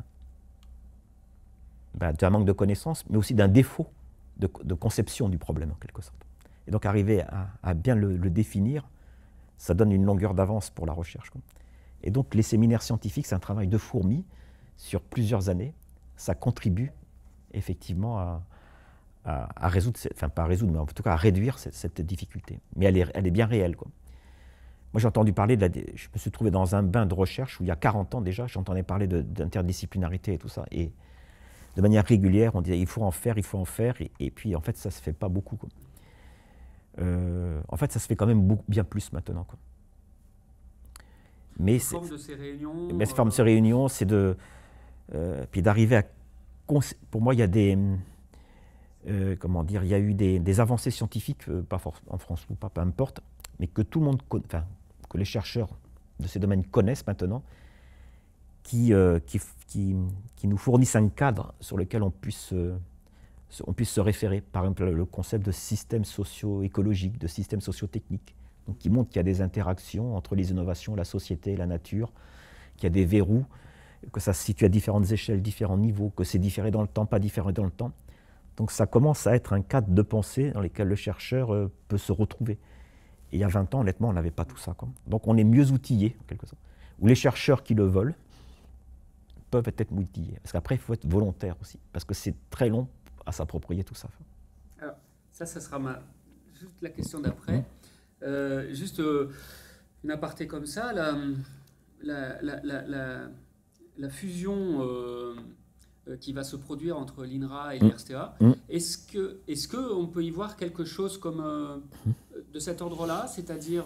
ben, d'un manque de connaissances, mais aussi d'un défaut de, conception du problème en quelque sorte. Et donc arriver à, bien le, définir, ça donne une longueur d'avance pour la recherche. Et donc les séminaires scientifiques, c'est un travail de fourmi sur plusieurs années, ça contribue effectivement à, résoudre, enfin pas à résoudre, mais en tout cas à réduire cette, difficulté. Mais elle est, elle est bien réelle. Moi, j'ai entendu parler de la. Je me suis trouvé dans un bain de recherche où il y a 40 ans déjà, j'entendais parler d'interdisciplinarité et tout ça. Et de manière régulière, on disait il faut en faire, il faut en faire. Et, puis, en fait, ça se fait pas beaucoup. Euh, en fait, ça se fait quand même beaucoup, bien plus maintenant. Quoi. Mais c'est. forme de ces réunions. Mais forme de ces réunions, c'est de. Euh, puis d'arriver à. Pour moi, il y a euh, comment dire Il y a eu des, avancées scientifiques, euh, pas en France ou pas, peu importe, mais que tout le monde. que les chercheurs de ces domaines connaissent maintenant, qui, nous fournissent un cadre sur lequel on puisse, on puisse se référer. Par exemple, le concept de système socio-écologique, de système socio-technique, qui montre qu'il y a des interactions entre les innovations, la société, la nature, qu'il y a des verrous que ça se situe à différentes échelles, différents niveaux, que c'est différé dans le temps, pas différé dans le temps. Donc ça commence à être un cadre de pensée dans lequel le chercheur euh, peut se retrouver. Et il y a 20 ans, honnêtement, on n'avait pas tout ça. Donc on est mieux outillé, en quelque sorte. Ou les chercheurs qui le veulent peuvent être outillés. Parce qu'après, il faut être volontaire aussi, parce que c'est très long à s'approprier tout ça. Alors, ça, ça sera ma... Juste la question d'après. Mmh. Euh, juste euh, une aparté comme ça, la la fusion euh, euh, qui va se produire entre l'INRA et mm. l'IRSTA. Mm. Est-ce que est on peut y voir quelque chose comme euh, de cet ordre-là, c'est-à-dire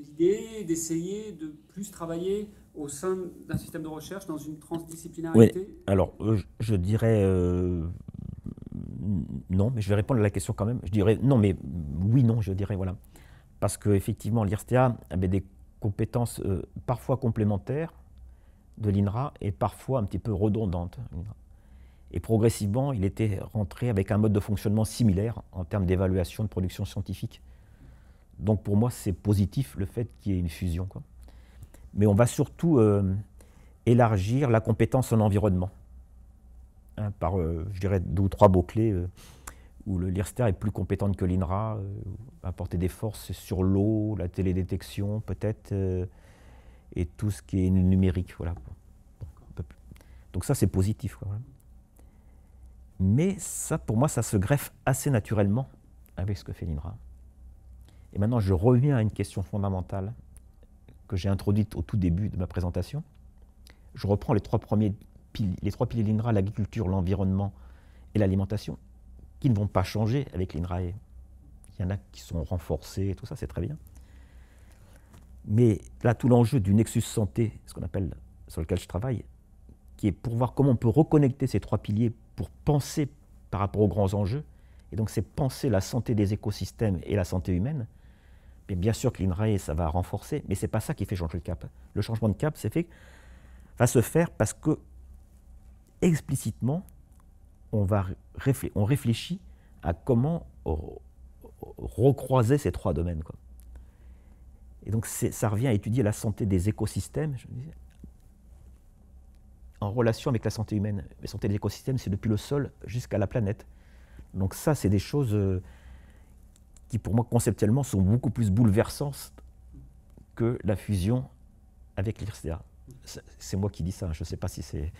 l'idée d'essayer de plus travailler au sein d'un système de recherche dans une transdisciplinarité Alors, je, dirais non, mais je vais répondre à la question quand même. Je dirais non, mais oui, non, je dirais voilà, parce qu'effectivement, effectivement l'IRSTA avait des compétences parfois complémentaires de l'INRA est parfois un petit peu redondante. Et progressivement, il était rentré avec un mode de fonctionnement similaire en termes d'évaluation de production scientifique. Donc pour moi, c'est positif le fait qu'il y ait une fusion. Mais on va surtout euh, élargir la compétence en environnement hein, par, euh, je dirais, deux ou trois mots-clés euh, où le l'IRSTER est plus compétente que l'INRA, apporter des forces sur l'eau, la télédétection peut-être et tout ce qui est numérique. Voilà. Donc ça, c'est positif. Mais ça, pour moi, ça se greffe assez naturellement avec ce que fait l'INRA. Et maintenant, je reviens à une question fondamentale que j'ai introduite au tout début de ma présentation. Je reprends les trois, premiers piliers, les trois piliers de l'INRA, l'agriculture, l'environnement et l'alimentation, qui ne vont pas changer avec l'INRA. Il y en a qui sont renforcés et tout ça, c'est très bien. Mais là, tout l'enjeu du nexus santé, ce qu'on appelle, sur lequel je travaille, qui est pour voir comment on peut reconnecter ces trois piliers pour penser par rapport aux grands enjeux. Et donc, c'est penser la santé des écosystèmes et la santé humaine. Mais bien sûr que l'INRAE, ça va renforcer, mais ce n'est pas ça qui fait changer le cap. Le changement de cap, c'est fait, va se faire parce que, explicitement, on, va on réfléchit à comment recroiser ces trois domaines. Et donc ça revient à étudier la santé des écosystèmes, je en relation avec la santé humaine. La santé des écosystèmes, c'est depuis le sol jusqu'à la planète. Donc ça, c'est des choses euh, qui, pour moi, conceptuellement, sont beaucoup plus bouleversantes que la fusion avec l'IRSTEA. C'est moi qui dis ça, hein, je ne sais pas si c'est...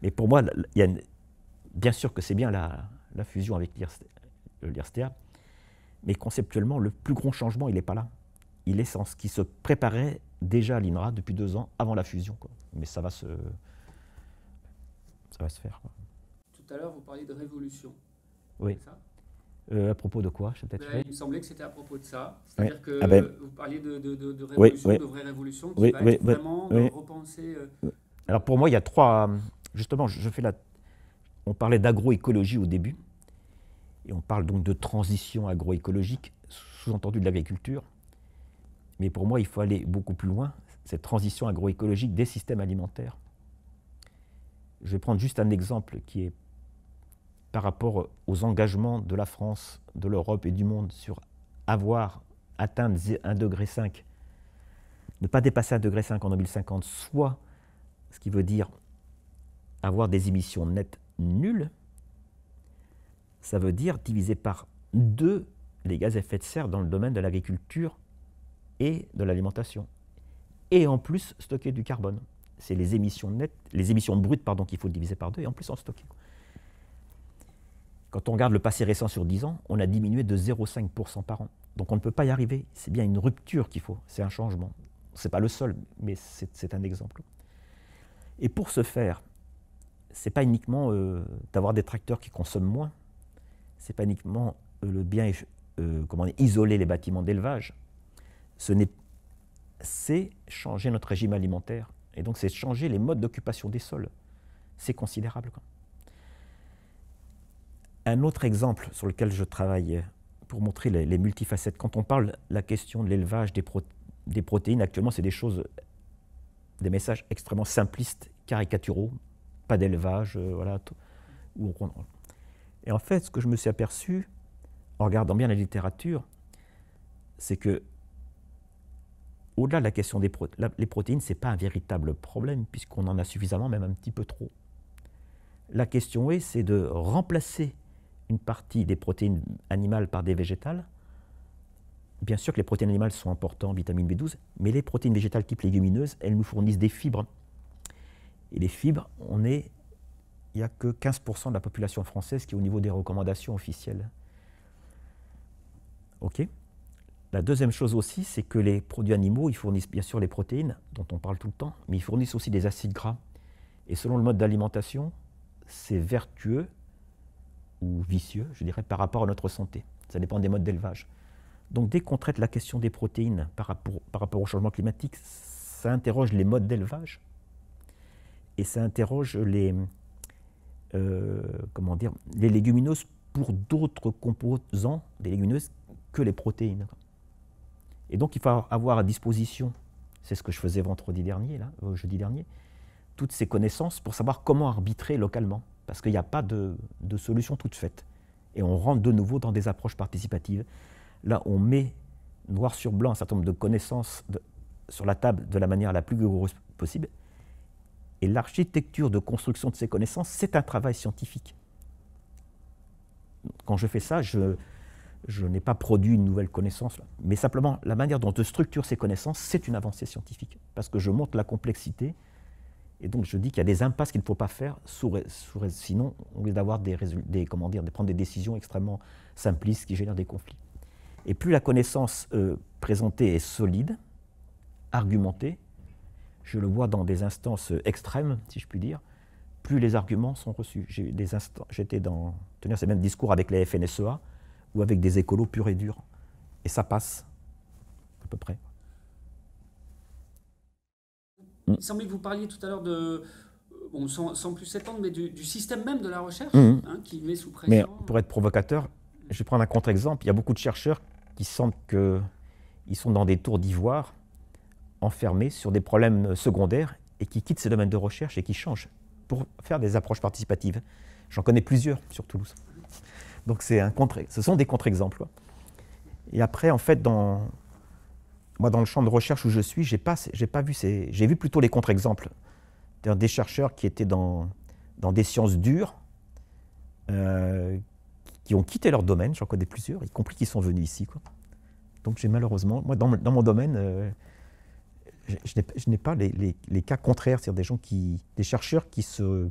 Mais pour moi, il bien sûr que c'est bien la, fusion avec l'IRSTEA, mais conceptuellement, le plus grand changement, il n'est pas là il est sans ce qui se préparait déjà à l'INRA depuis deux ans avant la fusion. Mais ça va se, ça va se faire. Tout à l'heure, vous parliez de révolution. Oui. Euh, à propos de quoi peut-être ben, Il me semblait que c'était à propos de ça. C'est-à-dire que ah ben. vous parliez de, de, de, de révolution, de vraie révolution, qui va vraiment euh, repenser. Euh. Alors pour moi, il y a trois. Justement, je, fais la. On parlait d'agroécologie au début, et on parle donc de transition agroécologique, sous-entendu de l'agriculture. Mais pour moi, il faut aller beaucoup plus loin, cette transition agroécologique des systèmes alimentaires. Je vais prendre juste un exemple qui est par rapport aux engagements de la France, de l'Europe et du monde sur avoir atteint 1,5 degré, ne pas dépasser 1,5 degré en 2050, soit ce qui veut dire avoir des émissions nettes nulles, ça veut dire diviser par deux les gaz à effet de serre dans le domaine de l'agriculture et de l'alimentation. Et en plus, stocker du carbone. C'est les émissions nettes, les émissions brutes pardon, qu'il faut diviser par deux et en plus en stocker. Quand on regarde le passé récent sur 10 ans, on a diminué de 0,5% par an. Donc on ne peut pas y arriver. C'est bien une rupture qu'il faut, c'est un changement. Ce n'est pas le seul, mais c'est un exemple. Et pour ce faire, ce n'est pas uniquement euh, d'avoir des tracteurs qui consomment moins, ce n'est pas uniquement euh, le bien euh, comment isoler les bâtiments d'élevage, c'est changer notre régime alimentaire. Et donc, c'est changer les modes d'occupation des sols. C'est considérable. Un autre exemple sur lequel je travaille pour montrer les, multifacettes, quand on parle la question de l'élevage des, des protéines, actuellement, c'est des choses, des messages extrêmement simplistes, caricaturaux, pas d'élevage, euh, voilà. ou on... Et en fait, ce que je me suis aperçu, en regardant bien la littérature, c'est que au-delà de la question des les protéines, ce n'est pas un véritable problème, puisqu'on en a suffisamment, même un petit peu trop. La question est, c'est de remplacer une partie des protéines animales par des végétales. Bien sûr que les protéines animales sont importantes, vitamine B12, mais les protéines végétales type légumineuses, elles nous fournissent des fibres. Et les fibres, on est, il n'y a que 15% de la population française qui est au niveau des recommandations officielles. OK la deuxième chose aussi, c'est que les produits animaux, ils fournissent bien sûr les protéines, dont on parle tout le temps, mais ils fournissent aussi des acides gras. Et selon le mode d'alimentation, c'est vertueux ou vicieux, je dirais, par rapport à notre santé. Ça dépend des modes d'élevage. Donc dès qu'on traite la question des protéines par rapport, au changement climatique, ça interroge les modes d'élevage et ça interroge les, euh, comment dire, les légumineuses pour d'autres composants des légumineuses que les protéines. Et donc, il faut avoir à disposition, c'est ce que je faisais vendredi dernier, là, euh, jeudi dernier, toutes ces connaissances pour savoir comment arbitrer localement. Parce qu'il n'y a pas de, solution toute faite. Et on rentre de nouveau dans des approches participatives. Là, on met noir sur blanc un certain nombre de connaissances sur la table de la manière la plus rigoureuse possible. Et l'architecture de construction de ces connaissances, c'est un travail scientifique. Quand je fais ça, je, je n'ai pas produit une nouvelle connaissance, mais simplement la manière dont je structure ces connaissances, c'est une avancée scientifique, parce que je montre la complexité, et donc je dis qu'il y a des impasses qu'il ne faut pas faire, sinon on risque d'avoir des, comment dire, de prendre des décisions extrêmement simplistes qui génèrent des conflits. Et plus la connaissance euh, présentée est solide, argumentée, je le vois dans des instances euh, extrêmes, si je puis dire, plus les arguments sont reçus. J'étais dans tenir ces mêmes discours avec les FNSEA, ou avec des écolos purs et durs. Et ça passe, à peu près. Mm. Il semblait que vous parliez tout à l'heure de, euh, bon, sans, plus s'étendre, mais du, système même de la recherche mm. hein, qui met sous pression. Mais pour être provocateur, je vais prendre un contre-exemple. Il y a beaucoup de chercheurs qui sentent qu'ils sont dans des tours d'ivoire, enfermés sur des problèmes secondaires et qui quittent ces domaines de recherche et qui changent pour faire des approches participatives. J'en connais plusieurs sur Toulouse. Donc c'est un contre, ce sont des contre-exemples. Et après, en fait, dans, moi, dans le champ de recherche où je suis, j'ai pas, j'ai pas vu ces, j'ai vu plutôt les contre-exemples. Des chercheurs qui étaient dans, dans des sciences dures, euh, qui ont quitté leur domaine, j'en connais plusieurs, y compris qui sont venus ici. Quoi. Donc j'ai malheureusement, moi, dans, dans mon domaine, euh, je, je n'ai pas les, les, les, cas contraires, c'est-à-dire des gens qui, des chercheurs qui se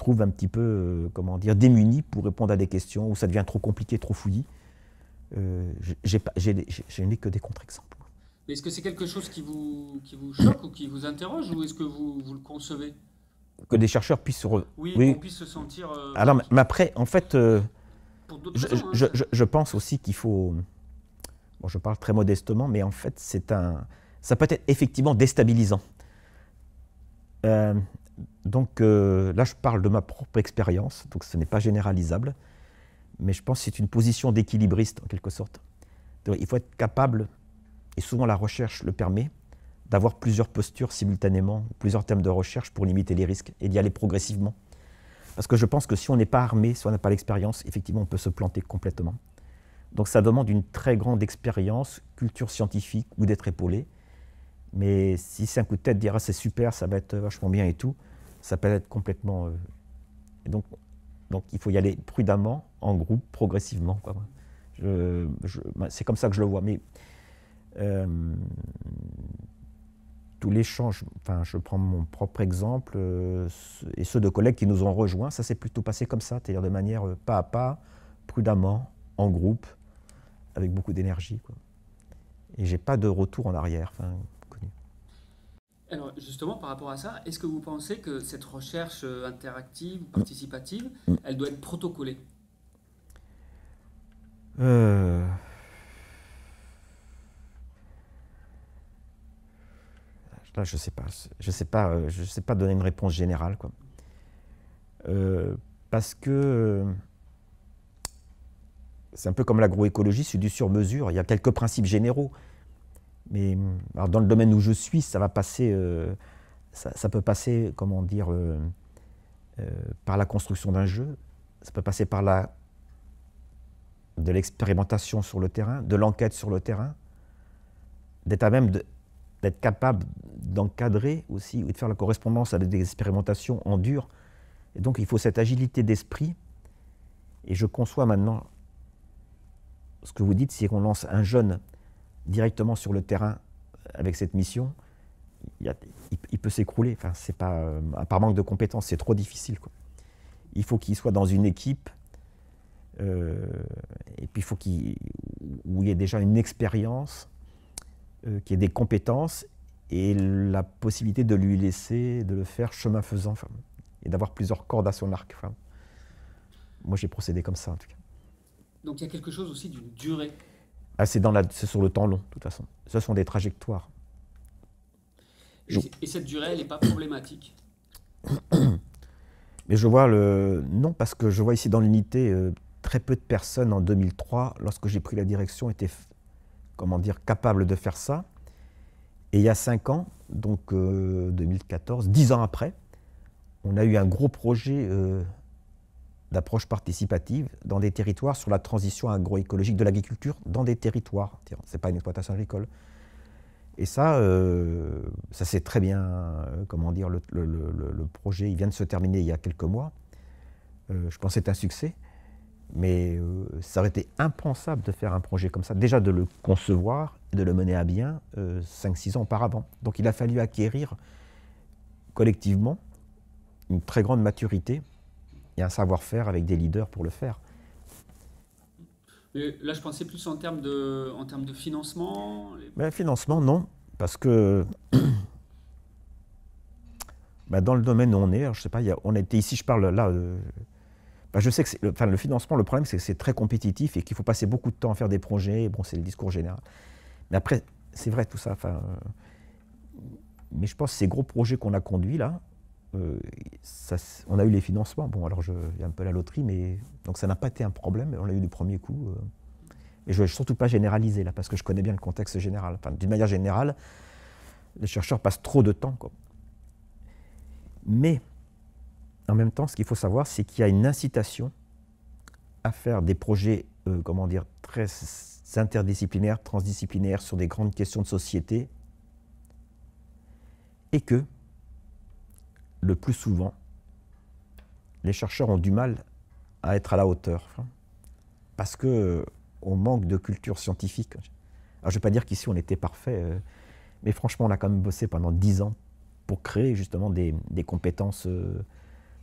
trouve un petit peu, euh, comment dire, démunis pour répondre à des questions où ça devient trop compliqué, trop fouillis. Euh, je n'ai que des contre-exemples. Mais est-ce que c'est quelque chose qui vous, qui vous choque ou qui vous interroge ou est-ce que vous, vous, le concevez Que des chercheurs puissent se... Oui, oui. se sentir... Euh, Alors, ah mais, après, en fait, euh, hein. je, je, pense aussi qu'il faut... Bon, je parle très modestement, mais en fait, c'est un... ça peut être effectivement déstabilisant. Euh, donc euh, là, je parle de ma propre expérience, donc ce n'est pas généralisable, mais je pense que c'est une position d'équilibriste en quelque sorte. il faut être capable, et souvent la recherche le permet, d'avoir plusieurs postures simultanément, plusieurs thèmes de recherche pour limiter les risques et d'y aller progressivement. Parce que je pense que si on n'est pas armé, si on n'a pas l'expérience, effectivement, on peut se planter complètement. Donc ça demande une très grande expérience, culture scientifique ou d'être épaulé. Mais si c'est un coup de tête, dire ah, c'est super, ça va être vachement bien et tout, ça peut être complètement. Euh, donc, donc il faut y aller prudemment, en groupe, progressivement. Ben, c'est comme ça que je le vois. Mais euh, tous les l'échange, enfin, je prends mon propre exemple euh, et ceux de collègues qui nous ont rejoints, ça s'est plutôt passé comme ça, c'est-à-dire de manière pas à pas, prudemment, en groupe, avec beaucoup d'énergie. Et j'ai pas de retour en arrière. Alors justement, par rapport à ça, est-ce que vous pensez que cette recherche euh, interactive, participative, elle doit être protocolée euh, Là, je sais pas, je sais pas, euh, je sais pas donner une réponse générale, quoi. parce que c'est un peu comme l'agroécologie, c'est du sur-mesure. Il y a quelques principes généraux mais hum, alors dans le domaine où je suis, ça va passer, euh, ça, peut passer, comment dire, euh, euh, par la construction d'un jeu, ça peut passer par la, de l'expérimentation sur le terrain, de l'enquête sur le terrain, d'être même d'être capable d'encadrer aussi, ou de faire la correspondance à des expérimentations en dur. Et donc il faut cette agilité d'esprit. Et je conçois maintenant ce que vous dites, c'est qu'on lance un jeune directement sur le terrain euh, avec cette mission, il, peut s'écrouler. Enfin, c'est pas euh, par manque de compétences, c'est trop difficile. Il faut qu'il soit dans une équipe, euh, et puis il faut qu'il où il y ait déjà une expérience, qu'il y ait des compétences et la possibilité de lui laisser, de le faire chemin faisant, et d'avoir plusieurs cordes à son arc. moi, j'ai procédé comme ça en tout cas. Donc il y a quelque chose aussi d'une durée ah, c'est sur le temps long, de toute façon. Ce sont des trajectoires. Et, cette durée, elle n'est pas problématique Mais je vois le. Non, parce que je vois ici dans l'unité euh, très peu de personnes en 2003, lorsque j'ai pris la direction, étaient comment dire, capables de faire ça. Et il y a 5 ans, donc 2014, euh, dix ans après, on a eu un gros projet euh, d'approche participative dans des territoires sur la transition agroécologique de l'agriculture dans des territoires. Ce n'est pas une exploitation agricole. Et ça, euh, ça c'est très bien, euh, comment dire, le, projet, il vient de se terminer il y a quelques mois. Euh, je pense que c'est un succès, mais ça aurait été impensable de faire un projet comme ça, déjà de le concevoir et de le mener à bien 5-6 ans auparavant. Donc il a fallu acquérir collectivement une très grande maturité y un savoir-faire avec des leaders pour le faire. là, je pensais plus en termes de, financement. Ben, financement, non, parce que ben, dans le domaine où on est, hein, je sais pas, a, on était ici, je parle là. Euh, ben, je sais que le, financement, le problème, c'est que c'est très compétitif et qu'il faut passer beaucoup de temps à faire des projets. Bon, c'est le discours général. Mais après, c'est vrai tout ça. Euh, mais je pense que ces gros projets qu'on a conduits là, euh, on a eu les financements. Bon, alors je, y un peu la loterie, mais donc ça n'a pas été un problème. On l'a eu du premier coup. Euh. Et je ne vais surtout pas généraliser là, parce que je connais bien le contexte général. Enfin, d'une manière générale, les chercheurs passent trop de temps. Mais en même temps, ce qu'il faut savoir, c'est qu'il y a une incitation à faire des projets, euh, comment dire, très interdisciplinaires, transdisciplinaires sur des grandes questions de société, et que le plus souvent, les chercheurs ont du mal à être à la hauteur. Hein, parce que euh, on manque de culture scientifique. Alors, je ne vais pas dire qu'ici on était parfait, euh, mais franchement, on a quand même bossé pendant dix ans pour créer justement des, compétences euh,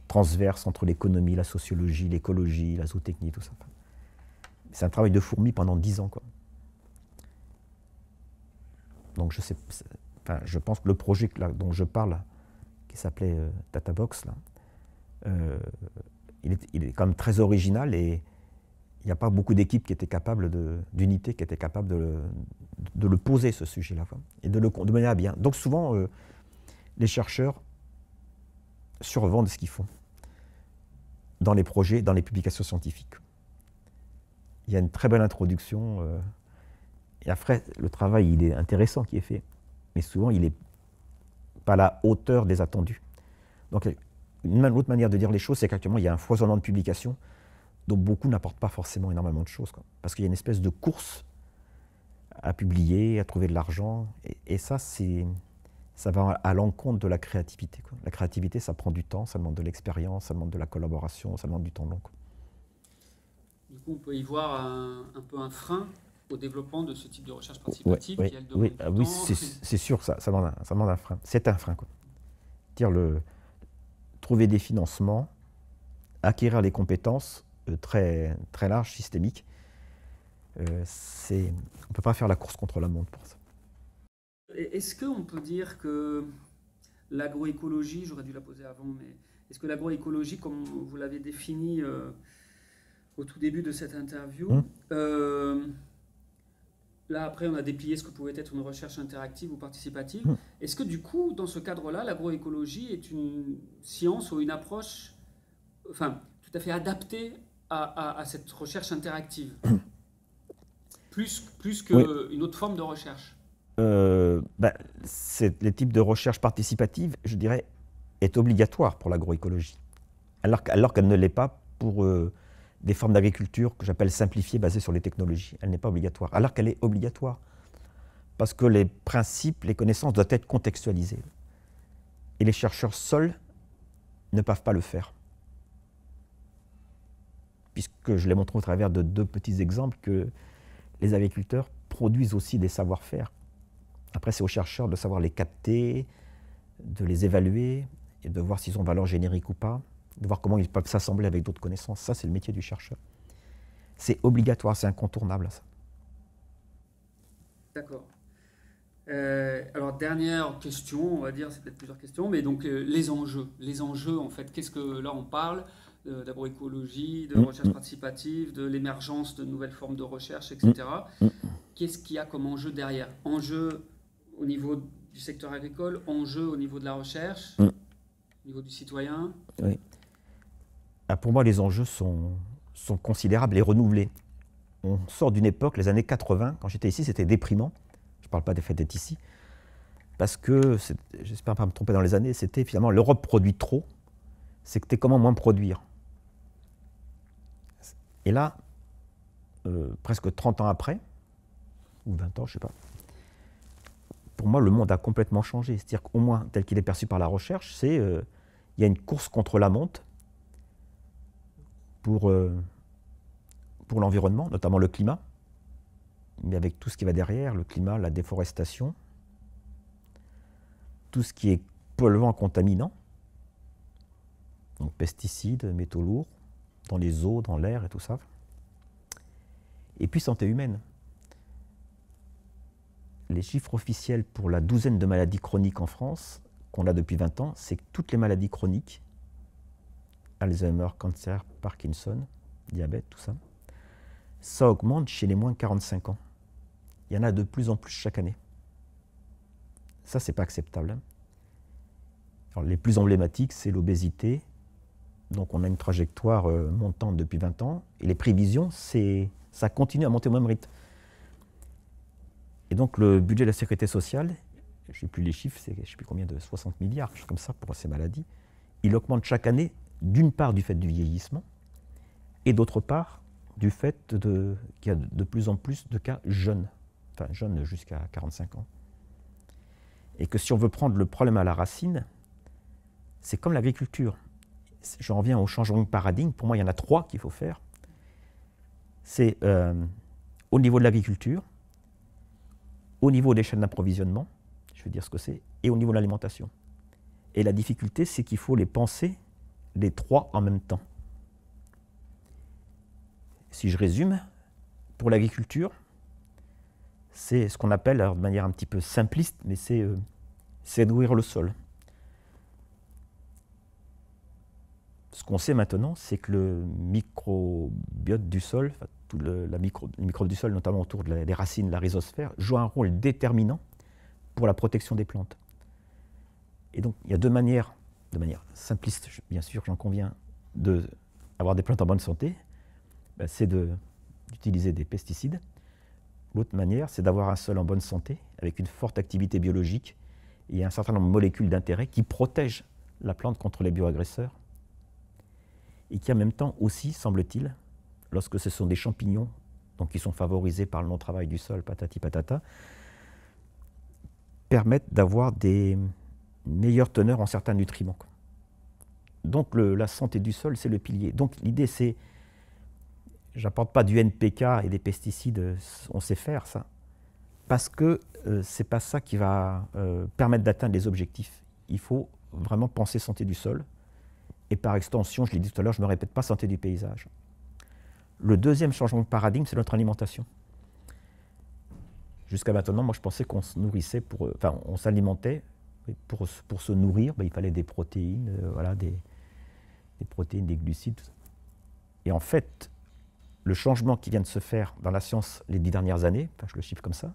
transverses entre l'économie, la sociologie, l'écologie, la zootechnie, tout ça. c'est un travail de fourmi pendant dix ans. Quoi. Donc je, sais, je pense que le projet dont je parle s'appelait Data euh, Databox. Là. Euh, il, est, quand même très original et il n'y a pas beaucoup d'équipes qui étaient capables d'unités qui étaient capables de le, poser ce sujet-là et de le de mener à bien. Donc souvent euh, les chercheurs survendent ce qu'ils font dans les projets, dans les publications scientifiques. Il y a une très belle introduction et après le travail il est intéressant qui est fait, mais souvent il est pas à la hauteur des attendus. Donc, une autre manière de dire les choses, c'est qu'actuellement, il y a un foisonnement de publications dont beaucoup n'apportent pas forcément énormément de choses. Parce qu'il y a une espèce de course à publier, à trouver de l'argent. Et, ça, c'est, ça va à l'encontre de la créativité. La créativité, ça prend du temps, ça demande de l'expérience, ça demande de la collaboration, ça demande du temps long. Du coup, on peut y voir un, un peu un frein au développement de ce type de recherche participative oui, ah oui c'est sûr, ça, ça demande un, un frein. C'est un frein. Quoi. Dire le, trouver des financements, acquérir les compétences euh, très, très larges, systémiques, euh, on ne peut pas faire la course contre la montre pour ça. Est-ce qu'on peut dire que l'agroécologie, j'aurais dû la poser avant, mais est-ce que l'agroécologie, comme vous l'avez défini euh, au tout début de cette interview, hum. euh, Là, après, on a déplié ce que pouvait être une recherche interactive ou participative. Hmm. Est-ce que, du coup, dans ce cadre-là, l'agroécologie est une science ou une approche, enfin, tout à fait adaptée à, cette recherche interactive hmm. Plus, plus qu'une autre forme de recherche euh, ben, Les types de recherche participative, je dirais, est obligatoire pour l'agroécologie, alors, alors qu'elle ne l'est pas pour. Euh, des formes d'agriculture que j'appelle simplifiées, basées sur les technologies. Elle n'est pas obligatoire, alors qu'elle est obligatoire, parce que les principes, les connaissances doivent être contextualisées. Et les chercheurs seuls ne peuvent pas le faire. Puisque je l'ai montré au travers de deux petits exemples que les agriculteurs produisent aussi des savoir-faire. Après, c'est aux chercheurs de savoir les capter, de les évaluer et de voir s'ils ont valeur générique ou pas de voir comment ils peuvent s'assembler avec d'autres connaissances. Ça, c'est le métier du chercheur. C'est obligatoire, c'est incontournable ça. D'accord. Euh, alors dernière question, on va dire, c'est peut-être plusieurs questions, mais donc euh, les enjeux, les enjeux en fait, qu'est-ce que là on parle euh, d'agroécologie, de mm, recherche mm. participative, de l'émergence de nouvelles formes de recherche, etc. Mm, qu'est-ce qu'il y a comme enjeu derrière Enjeu au niveau du secteur agricole, enjeu au niveau de la recherche, au niveau du citoyen. Oui. Ah, pour moi, les enjeux sont, considérables et renouvelés. On sort d'une époque, les années 80, quand j'étais ici, c'était déprimant. Je ne parle pas des faits d'être ici. Parce que, j'espère pas me tromper dans les années, c'était finalement l'Europe produit trop, C'est que tu c'était comment moins produire. Et là, euh, presque 30 ans après, ou 20 ans, je ne sais pas, pour moi, le monde a complètement changé. C'est-à-dire qu'au moins, tel qu'il est perçu par la recherche, c'est euh, il y a une course contre la montre pour, euh, pour l'environnement, notamment le climat, mais avec tout ce qui va derrière, le climat, la déforestation, tout ce qui est polluant contaminant, donc pesticides, métaux lourds, dans les eaux, dans l'air et tout ça. Et puis santé humaine. Les chiffres officiels pour la douzaine de maladies chroniques en France qu'on a depuis 20 ans, c'est que toutes les maladies chroniques Alzheimer, cancer, Parkinson, diabète, tout ça, ça augmente chez les moins de 45 ans. Il y en a de plus en plus chaque année. Ça, ce n'est pas acceptable. Hein. les plus emblématiques, c'est l'obésité. Donc, on a une trajectoire euh, montante depuis 20 ans. Et les prévisions, c'est ça continue à monter au même rythme. Et donc, le budget de la sécurité sociale, je ne sais plus les chiffres, je ne sais plus combien de 60 milliards, comme ça, pour ces maladies, il augmente chaque année d'une part du fait du vieillissement, et d'autre part du fait qu'il y a de plus en plus de cas jeunes, enfin jeunes jusqu'à 45 ans. Et que si on veut prendre le problème à la racine, c'est comme l'agriculture. Je reviens au changement de paradigme. Pour moi, il y en a trois qu'il faut faire. C'est euh, au niveau de l'agriculture, au niveau des chaînes d'approvisionnement, je veux dire ce que c'est, et au niveau de l'alimentation. Et la difficulté, c'est qu'il faut les penser les trois en même temps. Si je résume, pour l'agriculture, c'est ce qu'on appelle, de manière un petit peu simpliste, mais euh, c'est nourrir le sol. Ce qu'on sait maintenant, c'est que le microbiote du sol, le, la du sol, notamment autour des racines, la rhizosphère, joue un rôle déterminant pour la protection des plantes. Et donc, il y a deux manières de manière simpliste, bien sûr, j'en conviens, de avoir des plantes en bonne santé, ben, c'est d'utiliser des pesticides. L'autre manière, c'est d'avoir un sol en bonne santé, avec une forte activité biologique et un certain nombre de molécules d'intérêt qui protègent la plante contre les bioagresseurs et qui en même temps aussi, semble-t-il, lorsque ce sont des champignons, donc qui sont favorisés par le non-travail du sol, patati patata, permettent d'avoir des, meilleure teneur en certains nutriments. Donc la santé du sol, c'est le pilier. Donc l'idée, c'est, j'apporte pas du NPK et des pesticides, euh, on sait faire ça, parce que euh, c'est pas ça qui va euh, permettre d'atteindre les objectifs. Il faut vraiment penser santé du sol, et par extension, je l'ai dit tout à l'heure, je ne me répète pas, santé du paysage. Le deuxième changement de paradigme, c'est notre alimentation. Jusqu'à maintenant, moi je pensais qu'on se nourrissait pour, enfin on s'alimentait pour, se nourrir, bah, il fallait des protéines, euh, voilà, des, protéines, des glucides. Et en fait, le changement qui vient de se faire dans la science les dix dernières années, je le chiffre comme ça,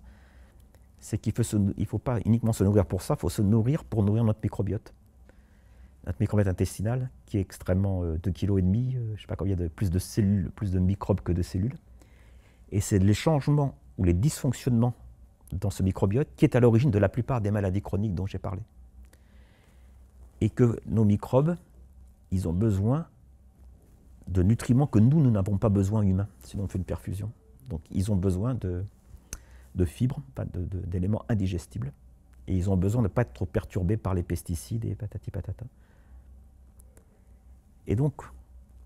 c'est qu'il ne faut, pas uniquement se nourrir pour ça, il faut se nourrir pour nourrir notre microbiote. Notre microbiote intestinal, qui est extrêmement 2,5 euh, kg, euh, je ne sais pas combien, de, plus de cellules, plus de microbes que de cellules. Et c'est les changements ou les dysfonctionnements dans ce microbiote qui est à l'origine de la plupart des maladies chroniques dont j'ai parlé. Et que nos microbes, ils ont besoin de nutriments que nous, nous n'avons pas besoin humains, sinon on fait une perfusion. Donc ils ont besoin de, de fibres, d'éléments indigestibles. Et ils ont besoin de ne pas être trop perturbés par les pesticides et patati patata. Et donc,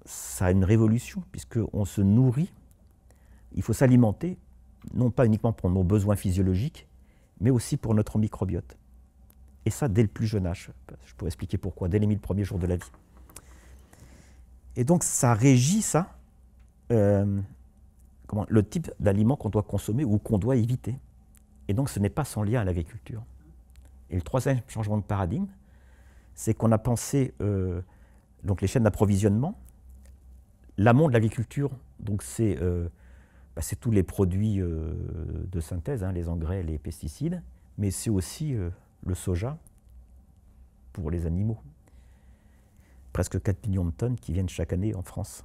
ça a une révolution, puisqu'on se nourrit, il faut s'alimenter non pas uniquement pour nos besoins physiologiques, mais aussi pour notre microbiote. Et ça, dès le plus jeune âge. Je pourrais expliquer pourquoi, dès les mille premiers jours de la vie. Et donc, ça régit ça, euh, comment, le type d'aliments qu'on doit consommer ou qu'on doit éviter. Et donc, ce n'est pas sans lien à l'agriculture. Et le troisième changement de paradigme, c'est qu'on a pensé euh, donc les chaînes d'approvisionnement, l'amont de l'agriculture, donc c'est euh, bah, c'est tous les produits euh, de synthèse, hein, les engrais, les pesticides, mais c'est aussi euh, le soja pour les animaux. Presque 4 millions de tonnes qui viennent chaque année en France.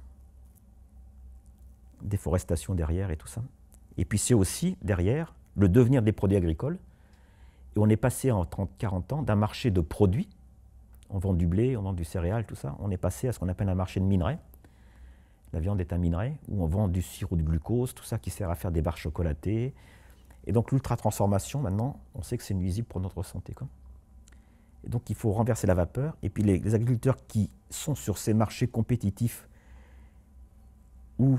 Déforestation derrière et tout ça. Et puis c'est aussi derrière le devenir des produits agricoles. Et on est passé en 30-40 ans d'un marché de produits, on vend du blé, on vend du céréal, tout ça, on est passé à ce qu'on appelle un marché de minerais, la viande est un minerai où on vend du sirop de glucose, tout ça qui sert à faire des barres chocolatées. Et donc l'ultra-transformation, maintenant, on sait que c'est nuisible pour notre santé. Et donc il faut renverser la vapeur. Et puis les, agriculteurs qui sont sur ces marchés compétitifs où,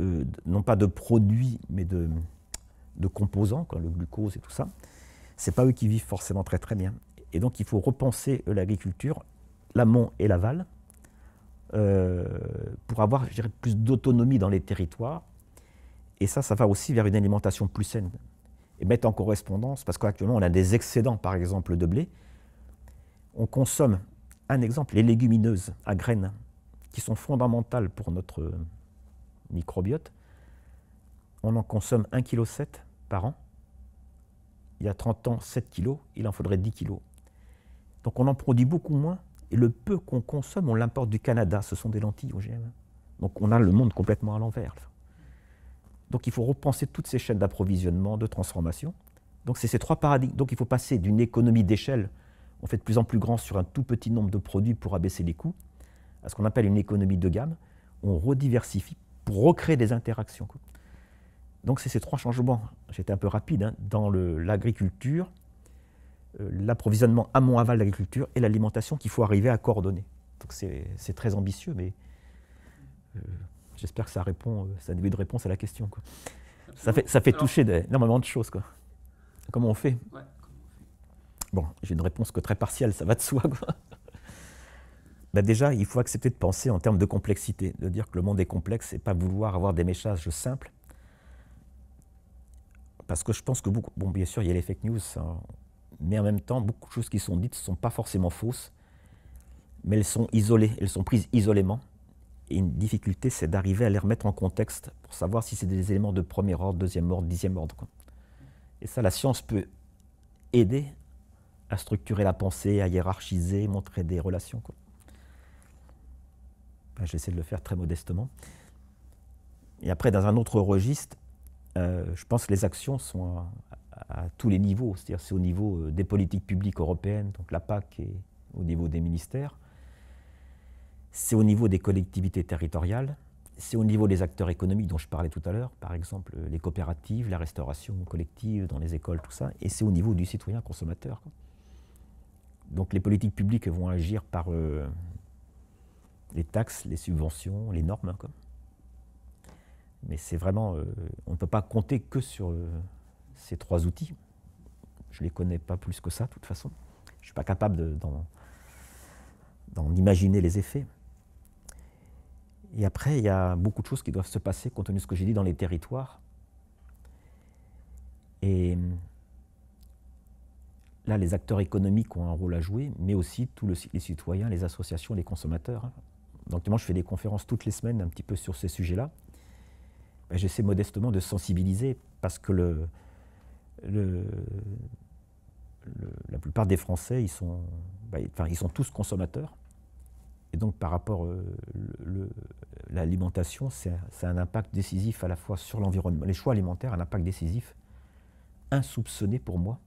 euh, non pas de produits, mais de, composants, comme le glucose et tout ça, ce c'est pas eux qui vivent forcément très très bien. Et donc il faut repenser l'agriculture, l'amont et l'aval, euh, pour avoir je plus d'autonomie dans les territoires. Et ça, ça va aussi vers une alimentation plus saine. Et mettre en correspondance, parce qu'actuellement, on a des excédents, par exemple, de blé. On consomme, un exemple, les légumineuses à graines, qui sont fondamentales pour notre microbiote. On en consomme 1,7 kg par an. Il y a 30 ans, 7 kg, il en faudrait 10 kg. Donc on en produit beaucoup moins et le peu qu'on consomme, on l'importe du Canada. Ce sont des lentilles OGM. Donc on a le monde complètement à l'envers. Donc il faut repenser toutes ces chaînes d'approvisionnement, de transformation. Donc c'est ces trois paradigmes. Donc il faut passer d'une économie d'échelle, on fait de plus en plus grand sur un tout petit nombre de produits pour abaisser les coûts, à ce qu'on appelle une économie de gamme. On rediversifie pour recréer des interactions. Donc c'est ces trois changements, j'étais un peu rapide, hein, dans l'agriculture, euh, l'approvisionnement à mon aval de l'agriculture et l'alimentation qu'il faut arriver à coordonner. Donc c'est très ambitieux, mais euh, j'espère que ça répond, euh, ça début de réponse à la question. Ça fait, ça fait toucher énormément de choses. Quoi. Comment on fait Bon, j'ai une réponse que très partielle, ça va de soi. Quoi. Bah, déjà, il faut accepter de penser en termes de complexité, de dire que le monde est complexe et pas vouloir avoir des messages simples. Parce que je pense que beaucoup. Bon, bien sûr, il y a les fake news, mais en même temps, beaucoup de choses qui sont dites ne sont pas forcément fausses, mais elles sont isolées, elles sont prises isolément. Et une difficulté, c'est d'arriver à les remettre en contexte pour savoir si c'est des éléments de premier ordre, deuxième ordre, dixième ordre. Quoi. Et ça, la science peut aider à structurer la pensée, à hiérarchiser, montrer des relations. Ben, j'essaie de le faire très modestement. Et après, dans un autre registre, euh, je pense que les actions sont euh, à tous les niveaux, c'est-à-dire c'est au niveau euh, des politiques publiques européennes, donc la PAC et au niveau des ministères, c'est au niveau des collectivités territoriales, c'est au niveau des acteurs économiques dont je parlais tout à l'heure, par exemple euh, les coopératives, la restauration collective dans les écoles, tout ça, et c'est au niveau du citoyen consommateur. Donc les politiques publiques vont agir par euh, les taxes, les subventions, les normes. Hein, Mais c'est vraiment, on ne peut pas compter que sur ces trois outils. Je ne les connais pas plus que ça, de toute façon. Je ne suis pas capable d'en imaginer les effets. Et après, il y a beaucoup de choses qui doivent se passer, compte tenu de ce que j'ai dit, dans les territoires. Et là, les acteurs économiques ont un rôle à jouer, mais aussi tous les citoyens, les associations, les consommateurs. Donc, moi, je fais des conférences toutes les semaines un petit peu sur ces sujets-là. Ben, j'essaie modestement de sensibiliser, parce que le, le, la plupart des Français, ils sont, bah, ils sont tous consommateurs. Et donc, par rapport à euh, l'alimentation, c'est un impact décisif à la fois sur l'environnement. Les choix alimentaires, un impact décisif, insoupçonné pour moi,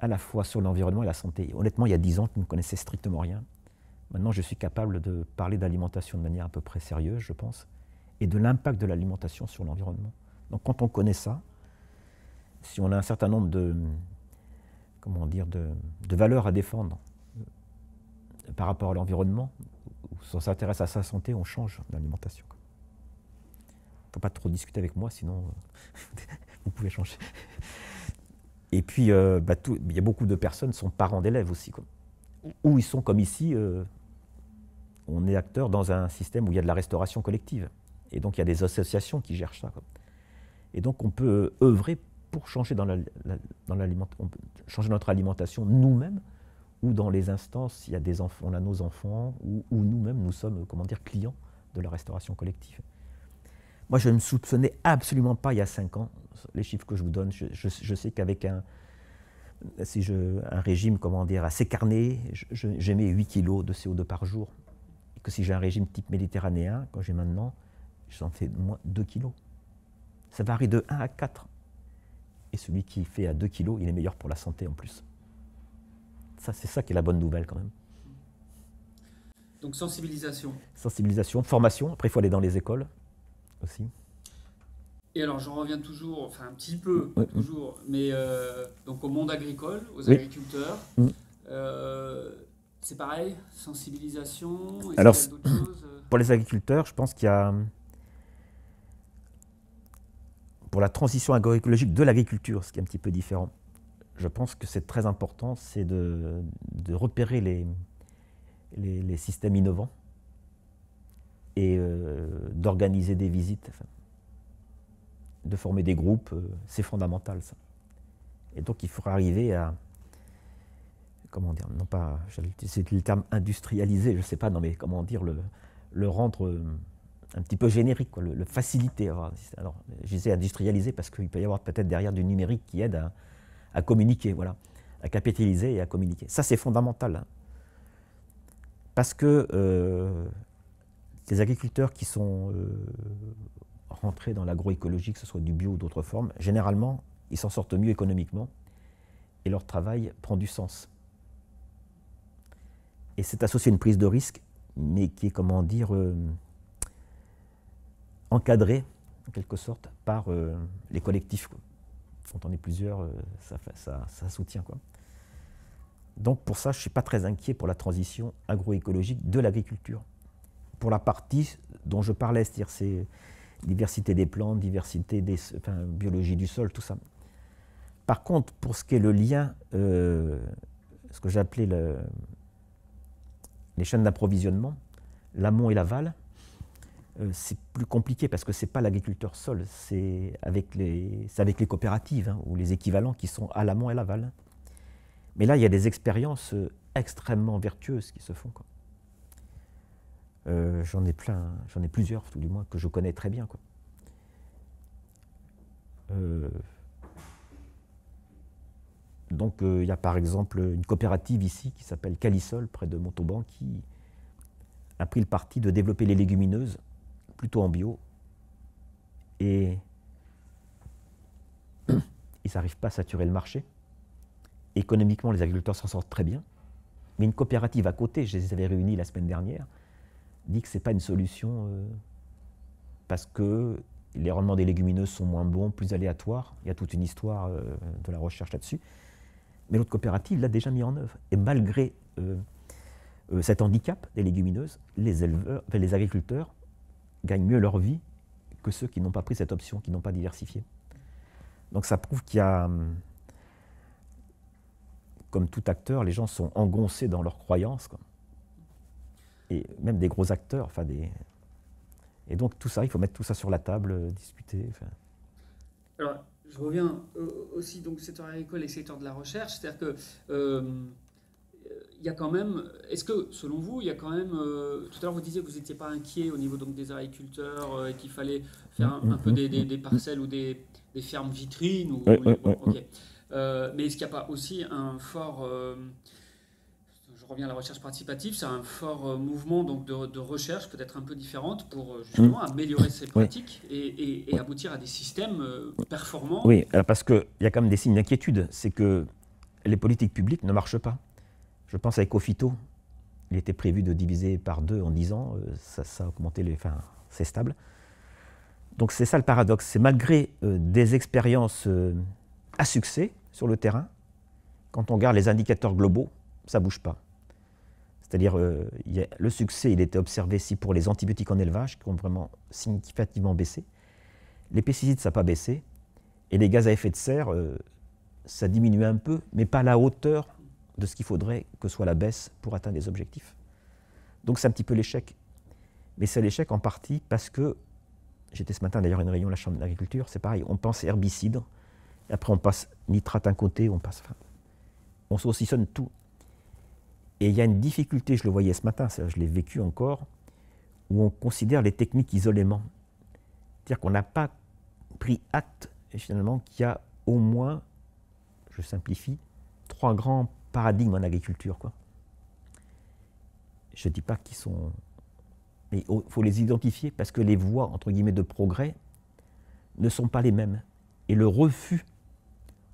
à la fois sur l'environnement et la santé. Honnêtement, il y a dix ans, je ne connaissais strictement rien. Maintenant, je suis capable de parler d'alimentation de manière à peu près sérieuse, je pense, et de l'impact de l'alimentation sur l'environnement. Donc, quand on connaît ça, si on a un certain nombre de, comment dire, de, valeurs à défendre par rapport à l'environnement, si on s'intéresse à sa santé, on change l'alimentation. Il ne faut pas trop discuter avec moi, sinon euh, vous pouvez changer. Et puis, euh, bah, il y a beaucoup de personnes sont parents d'élèves aussi. Ou ils sont comme ici, euh, on est acteur dans un système où il y a de la restauration collective. Et donc, il y a des associations qui gèrent ça. Et donc, on peut œuvrer pour changer notre alimentation nous-mêmes ou dans les instances, il y a des enfants, on a nos enfants ou, nous-mêmes nous sommes comment dire clients de la restauration collective. Moi, je ne me soupçonnais absolument pas il y a cinq ans les chiffres que je vous donne. Je, sais qu'avec un si un régime comment dire assez carné, j'émets 8 kg de CO2 par jour. Et que si j'ai un régime type méditerranéen, quand j'ai maintenant, j'en fais moins 2 kg. Ça varie de 1 à 4 et celui qui fait à 2 kilos, il est meilleur pour la santé en plus. Ça, c'est ça qui est la bonne nouvelle quand même. Donc sensibilisation. Sensibilisation, formation. Après, il faut aller dans les écoles aussi. Et alors, j'en reviens toujours, enfin un petit peu, toujours, mais euh, donc au monde agricole, aux agriculteurs. Mm. Euh, c'est pareil, sensibilisation. Alors, euh? pour les agriculteurs, je pense qu'il y a pour la transition agroécologique de l'agriculture, ce qui est un petit peu différent, je pense que c'est très important, c'est de, repérer les, systèmes innovants et euh, d'organiser des visites, de former des groupes, euh, c'est fondamental ça. Et donc il faudra arriver à, comment dire, non pas, c'est le terme industrialiser, je ne sais pas, non mais comment dire, le, rendre... Euh, un petit peu générique, le, faciliter. Alors, je disais industrialiser parce qu'il peut y avoir peut-être derrière du numérique qui aide à, communiquer, voilà, à capitaliser et à communiquer. Ça, c'est fondamental. Hein. Parce que euh, les agriculteurs qui sont euh, rentrés dans l'agroécologie, que ce soit du bio ou d'autres formes, généralement, ils s'en sortent mieux économiquement et leur travail prend du sens. Et c'est associé à une prise de risque, mais qui est, comment dire, euh, encadré en quelque sorte par euh, les collectifs. Quoi. Quand on est plusieurs, euh, ça, ça, soutient. Quoi. Donc pour ça, je ne suis pas très inquiet pour la transition agroécologique de l'agriculture. Pour la partie dont je parlais, c'est-à-dire c'est diversité des plantes, diversité des enfin, biologie du sol, tout ça. Par contre, pour ce qui est le lien, euh, ce que j'appelais le, les chaînes d'approvisionnement, l'amont et l'aval, euh, c'est plus compliqué parce que ce n'est pas l'agriculteur seul, c'est avec, avec, les coopératives hein, ou les équivalents qui sont à l'amont et l'aval. Mais là, il y a des expériences euh, extrêmement vertueuses qui se font. Euh, j'en ai plein, j'en ai plusieurs, tout du moins, que je connais très bien. donc, il y a par exemple une coopérative ici qui s'appelle Calisol, près de Montauban, qui a pris le parti de développer les légumineuses plutôt en bio. Et ils n'arrivent pas à saturer le marché. Économiquement, les agriculteurs s'en sortent très bien. Mais une coopérative à côté, je les avais réunis la semaine dernière, dit que ce n'est pas une solution euh, parce que les rendements des légumineuses sont moins bons, plus aléatoires. Il y a toute une histoire euh, de la recherche là-dessus. Mais l'autre coopérative l'a déjà mis en œuvre. Et malgré euh, cet handicap des légumineuses, les, éleveurs, les agriculteurs gagnent mieux leur vie que ceux qui n'ont pas pris cette option, qui n'ont pas diversifié. Donc ça prouve qu'il y a, hum, comme tout acteur, les gens sont engoncés dans leurs croyances. comme. Et même des gros acteurs. Enfin des... Et donc tout ça, il faut mettre tout ça sur la table, euh, discuter. Alors, je reviens euh, aussi, donc, secteur agricole et secteur de la recherche. C'est-à-dire que... Euh, il y a quand même, est-ce que selon vous, il y a quand même, euh, tout à l'heure vous disiez que vous n'étiez pas inquiet au niveau donc des agriculteurs euh, et qu'il fallait faire un, peu des, parcelles ou des, fermes vitrines euh, Mais est-ce qu'il n'y a pas aussi un fort, je reviens à la recherche participative, c'est un fort mouvement donc de, recherche peut-être un peu différente pour justement mm. améliorer ces pratiques et, et, aboutir à des systèmes performants. Oui, parce qu'il y a quand même des signes d'inquiétude, c'est que les politiques publiques ne marchent pas. Je pense à Ecofito. Il était prévu de diviser par deux en dix ans. Euh, ça, a augmenté, les, enfin, c'est stable. Donc c'est ça le paradoxe. C'est malgré euh, des expériences euh, à succès sur le terrain, quand on regarde les indicateurs globaux, ça ne bouge pas. C'est-à-dire, le succès, il était observé si pour les antibiotiques en élevage, qui ont vraiment significativement baissé. Les pesticides, ça n'a pas baissé. Et les gaz à effet de serre, ça diminue un peu, mais pas à la hauteur de ce qu'il faudrait que soit la baisse pour atteindre les objectifs. Donc c'est un petit peu l'échec. Mais c'est l'échec en partie parce que, j'étais ce matin d'ailleurs à une réunion de la Chambre d'agriculture. c'est pareil, on pense herbicide, après on passe nitrate un côté, on passe... on saucissonne tout. Et il y a une difficulté, je le voyais ce matin, je l'ai vécu encore, où on considère les techniques isolément. C'est-à-dire qu'on n'a pas pris acte, finalement, qu'il y a au moins, je simplifie, trois grands paradigme en agriculture. Quoi. Je ne dis pas qu'ils sont... Mais il faut les identifier parce que les voies, entre guillemets, de progrès ne sont pas les mêmes. Et le refus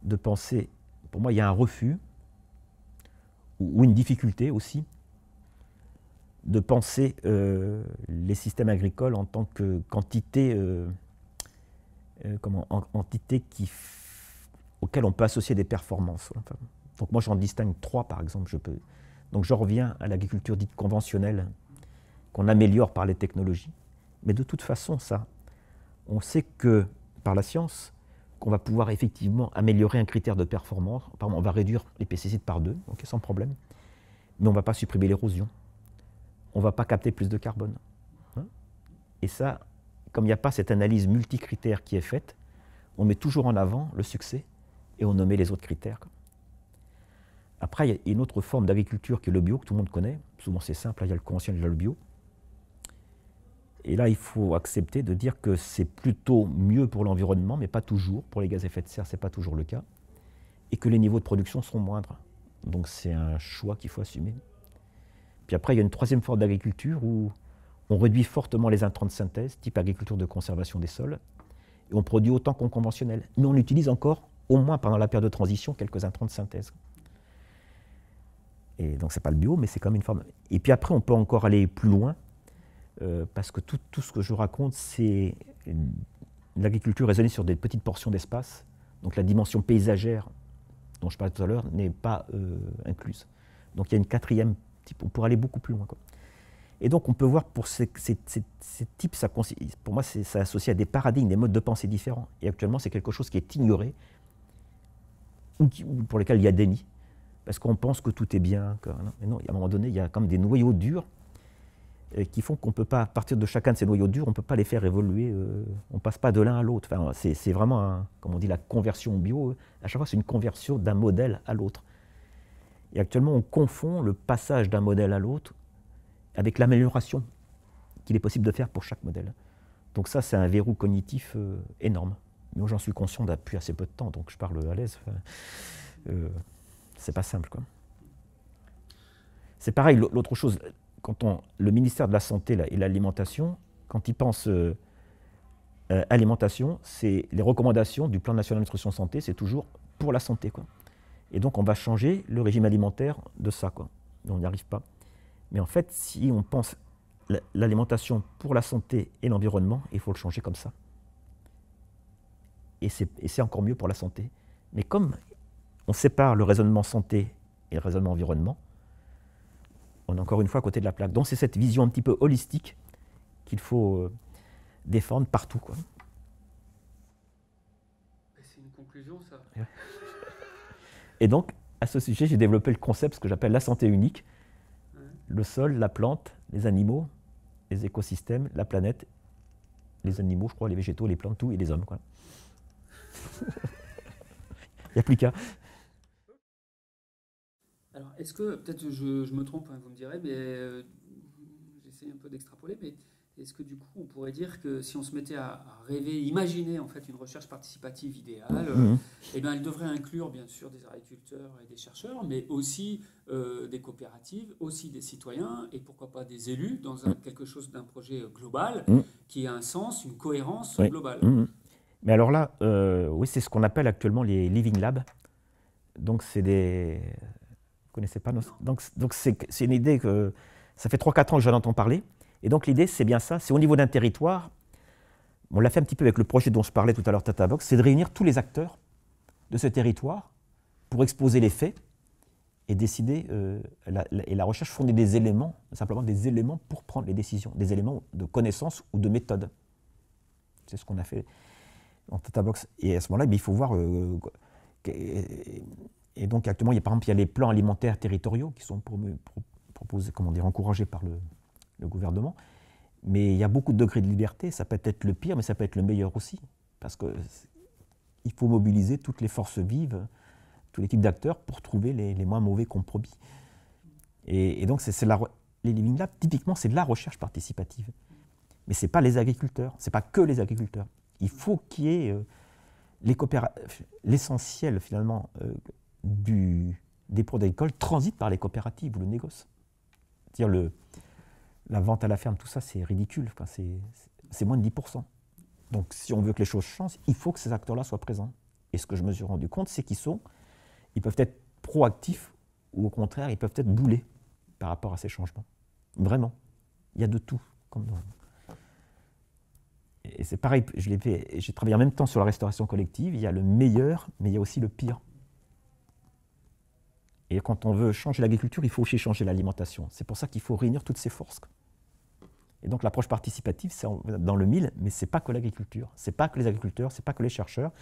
de penser, pour moi, il y a un refus, ou, une difficulté aussi, de penser euh, les systèmes agricoles en tant que quantité, euh, euh, comment, entité qui, auquel on peut associer des performances. Donc moi j'en distingue trois par exemple, Donc je reviens à l'agriculture dite conventionnelle, qu'on améliore par les technologies. Mais de toute façon, ça, on sait que par la science, qu'on va pouvoir effectivement améliorer un critère de performance. on va réduire les pesticides par deux, sans problème. Mais on ne va pas supprimer l'érosion. On ne va pas capter plus de carbone. Hein. Et ça, comme il n'y a pas cette analyse multicritère qui est faite, on met toujours en avant le succès et on nommait les autres critères. Après, il y a une autre forme d'agriculture qui est le bio, que tout le monde connaît. Souvent, c'est simple, il y a le conventionnel, il y a le bio. Et là, il faut accepter de dire que c'est plutôt mieux pour l'environnement, mais pas toujours. Pour les gaz à effet de serre, ce n'est pas toujours le cas. Et que les niveaux de production seront moindres. Donc c'est un choix qu'il faut assumer. Puis après, il y a une troisième forme d'agriculture où on réduit fortement les intrants de synthèse, type agriculture de conservation des sols, et on produit autant qu'on conventionnel. Mais on utilise encore, au moins pendant la période de transition, quelques intrants de synthèse. Et donc, ce n'est pas le bio, mais c'est quand même une forme. Et puis après, on peut encore aller plus loin, euh, parce que tout, tout, ce que je raconte, c'est l'agriculture raisonnée sur des petites portions d'espace. Donc, la dimension paysagère dont je parlais tout à l'heure n'est pas euh, incluse. Donc, il y a une quatrième type. On pourrait aller beaucoup plus loin. Et donc, on peut voir pour ces, ces, types, pour moi, ça s'associe à des paradigmes, des modes de pensée différents. Et actuellement, c'est quelque chose qui est ignoré ou, pour lequel il y a déni parce qu'on pense que tout est bien. mais non, à un moment donné, il y a comme des noyaux durs euh, qui font qu'on ne peut pas, à partir de chacun de ces noyaux durs, on ne peut pas les faire évoluer, euh, on ne passe pas de l'un à l'autre. Enfin, c'est vraiment, comme on dit, la conversion bio, euh, à chaque fois c'est une conversion d'un modèle à l'autre. Et actuellement, on confond le passage d'un modèle à l'autre avec l'amélioration qu'il est possible de faire pour chaque modèle. Donc ça, c'est un verrou cognitif énorme. Mais j'en suis conscient depuis assez peu de temps, donc je parle à l'aise c'est pas simple. C'est pareil, l'autre chose, quand on, le ministère de la Santé là, et l'alimentation, quand il pense euh, euh, alimentation, c'est les recommandations du plan national nutrition santé, c'est toujours pour la santé. Quoi. Et donc on va changer le régime alimentaire de ça. Quoi. on n'y arrive pas. Mais en fait, si on pense l'alimentation pour la santé et l'environnement, il faut le changer comme ça. Et c'est encore mieux pour la santé. Mais comme on sépare le raisonnement santé et le raisonnement environnement, on est encore une fois à côté de la plaque. Donc c'est cette vision un petit peu holistique qu'il faut euh, défendre partout. Quoi. C'est une conclusion, ça. Et donc, à ce sujet, j'ai développé le concept, ce que j'appelle la santé unique. Le sol, la plante, les animaux, les écosystèmes, la planète, les animaux, je crois, les végétaux, les plantes, tout, et les hommes. Quoi. Il n'y a plus qu'à. Alors, est-ce que, peut-être je, me trompe, hein, vous me direz, mais euh, j'essaie un peu d'extrapoler, mais est-ce que du coup, on pourrait dire que si on se mettait à, rêver, imaginer en fait une recherche participative idéale, mhm. eh bien, elle devrait inclure bien sûr des agriculteurs et des chercheurs, mais aussi euh, des coopératives, aussi des citoyens et pourquoi pas des élus dans quelque chose d'un projet global mhm. qui a un sens, une cohérence globale. Mhm. Mais alors là, euh, oui, c'est ce qu'on appelle actuellement les living labs. Donc, c'est des, pas Donc, donc c'est, une idée que ça fait 3-4 ans que j'en entends parler. Et donc l'idée, c'est bien ça, c'est au niveau d'un territoire, on l'a fait un petit peu avec le projet dont je parlais tout à l'heure, Box, c'est de réunir tous les acteurs de ce territoire pour exposer les faits et décider, euh, et la recherche fournit des éléments, simplement des éléments pour prendre les décisions, des éléments de connaissance ou de méthode. C'est ce qu'on a fait en Tatabox. Et à ce moment-là, il faut voir euh, et donc actuellement, il y a, par exemple, il y a les plans alimentaires territoriaux qui sont proposés, comment dire, encouragés par le, gouvernement. Mais il y a beaucoup de degrés de liberté. Ça peut être le pire, mais ça peut être le meilleur aussi, parce que il faut mobiliser toutes les forces vives, tous les types d'acteurs pour trouver les, les moins mauvais compromis. Et, donc, c'est la, les Living typiquement, c'est de la recherche participative. Mais ce n'est pas les agriculteurs, ce n'est pas que les agriculteurs. Il faut qu'il y ait euh, l'essentiel, finalement, euh, du, des produits agricoles transitent par les coopératives ou le négoce. cest à la vente à la ferme, tout ça, c'est ridicule. Enfin, c'est moins de 10%. Donc si on veut que les choses changent, il faut que ces acteurs-là soient présents. Et ce que je me suis rendu compte, c'est qu'ils sont, ils peuvent être proactifs ou au contraire, ils peuvent être boulés par rapport à ces changements. Vraiment. Il y a de tout. Comme Et c'est pareil, je j'ai travaillé en même temps sur la restauration collective, il y a le meilleur, mais il y a aussi le pire. Et quand on veut changer l'agriculture, il faut aussi changer l'alimentation. C'est pour ça qu'il faut réunir toutes ces forces. Et donc l'approche participative, c'est dans le mille, mais ce n'est pas que l'agriculture, Ce n'est pas que les agriculteurs, ce n'est pas que les chercheurs,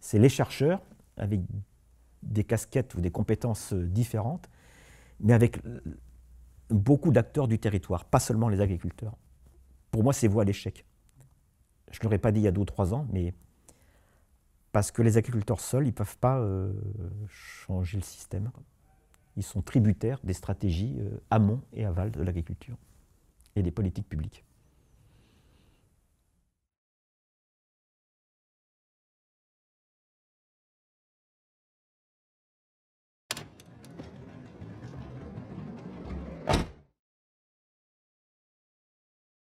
c'est les chercheurs avec des casquettes ou des compétences euh, différentes, mais avec beaucoup d'acteurs du territoire, pas seulement les agriculteurs. Pour moi, c'est voie à l'échec. Je ne l'aurais pas dit il y a deux ou trois ans, mais parce que les agriculteurs seuls, ils ne peuvent pas euh, changer le système ils sont tributaires des stratégies euh, amont et aval de l'agriculture et des politiques publiques.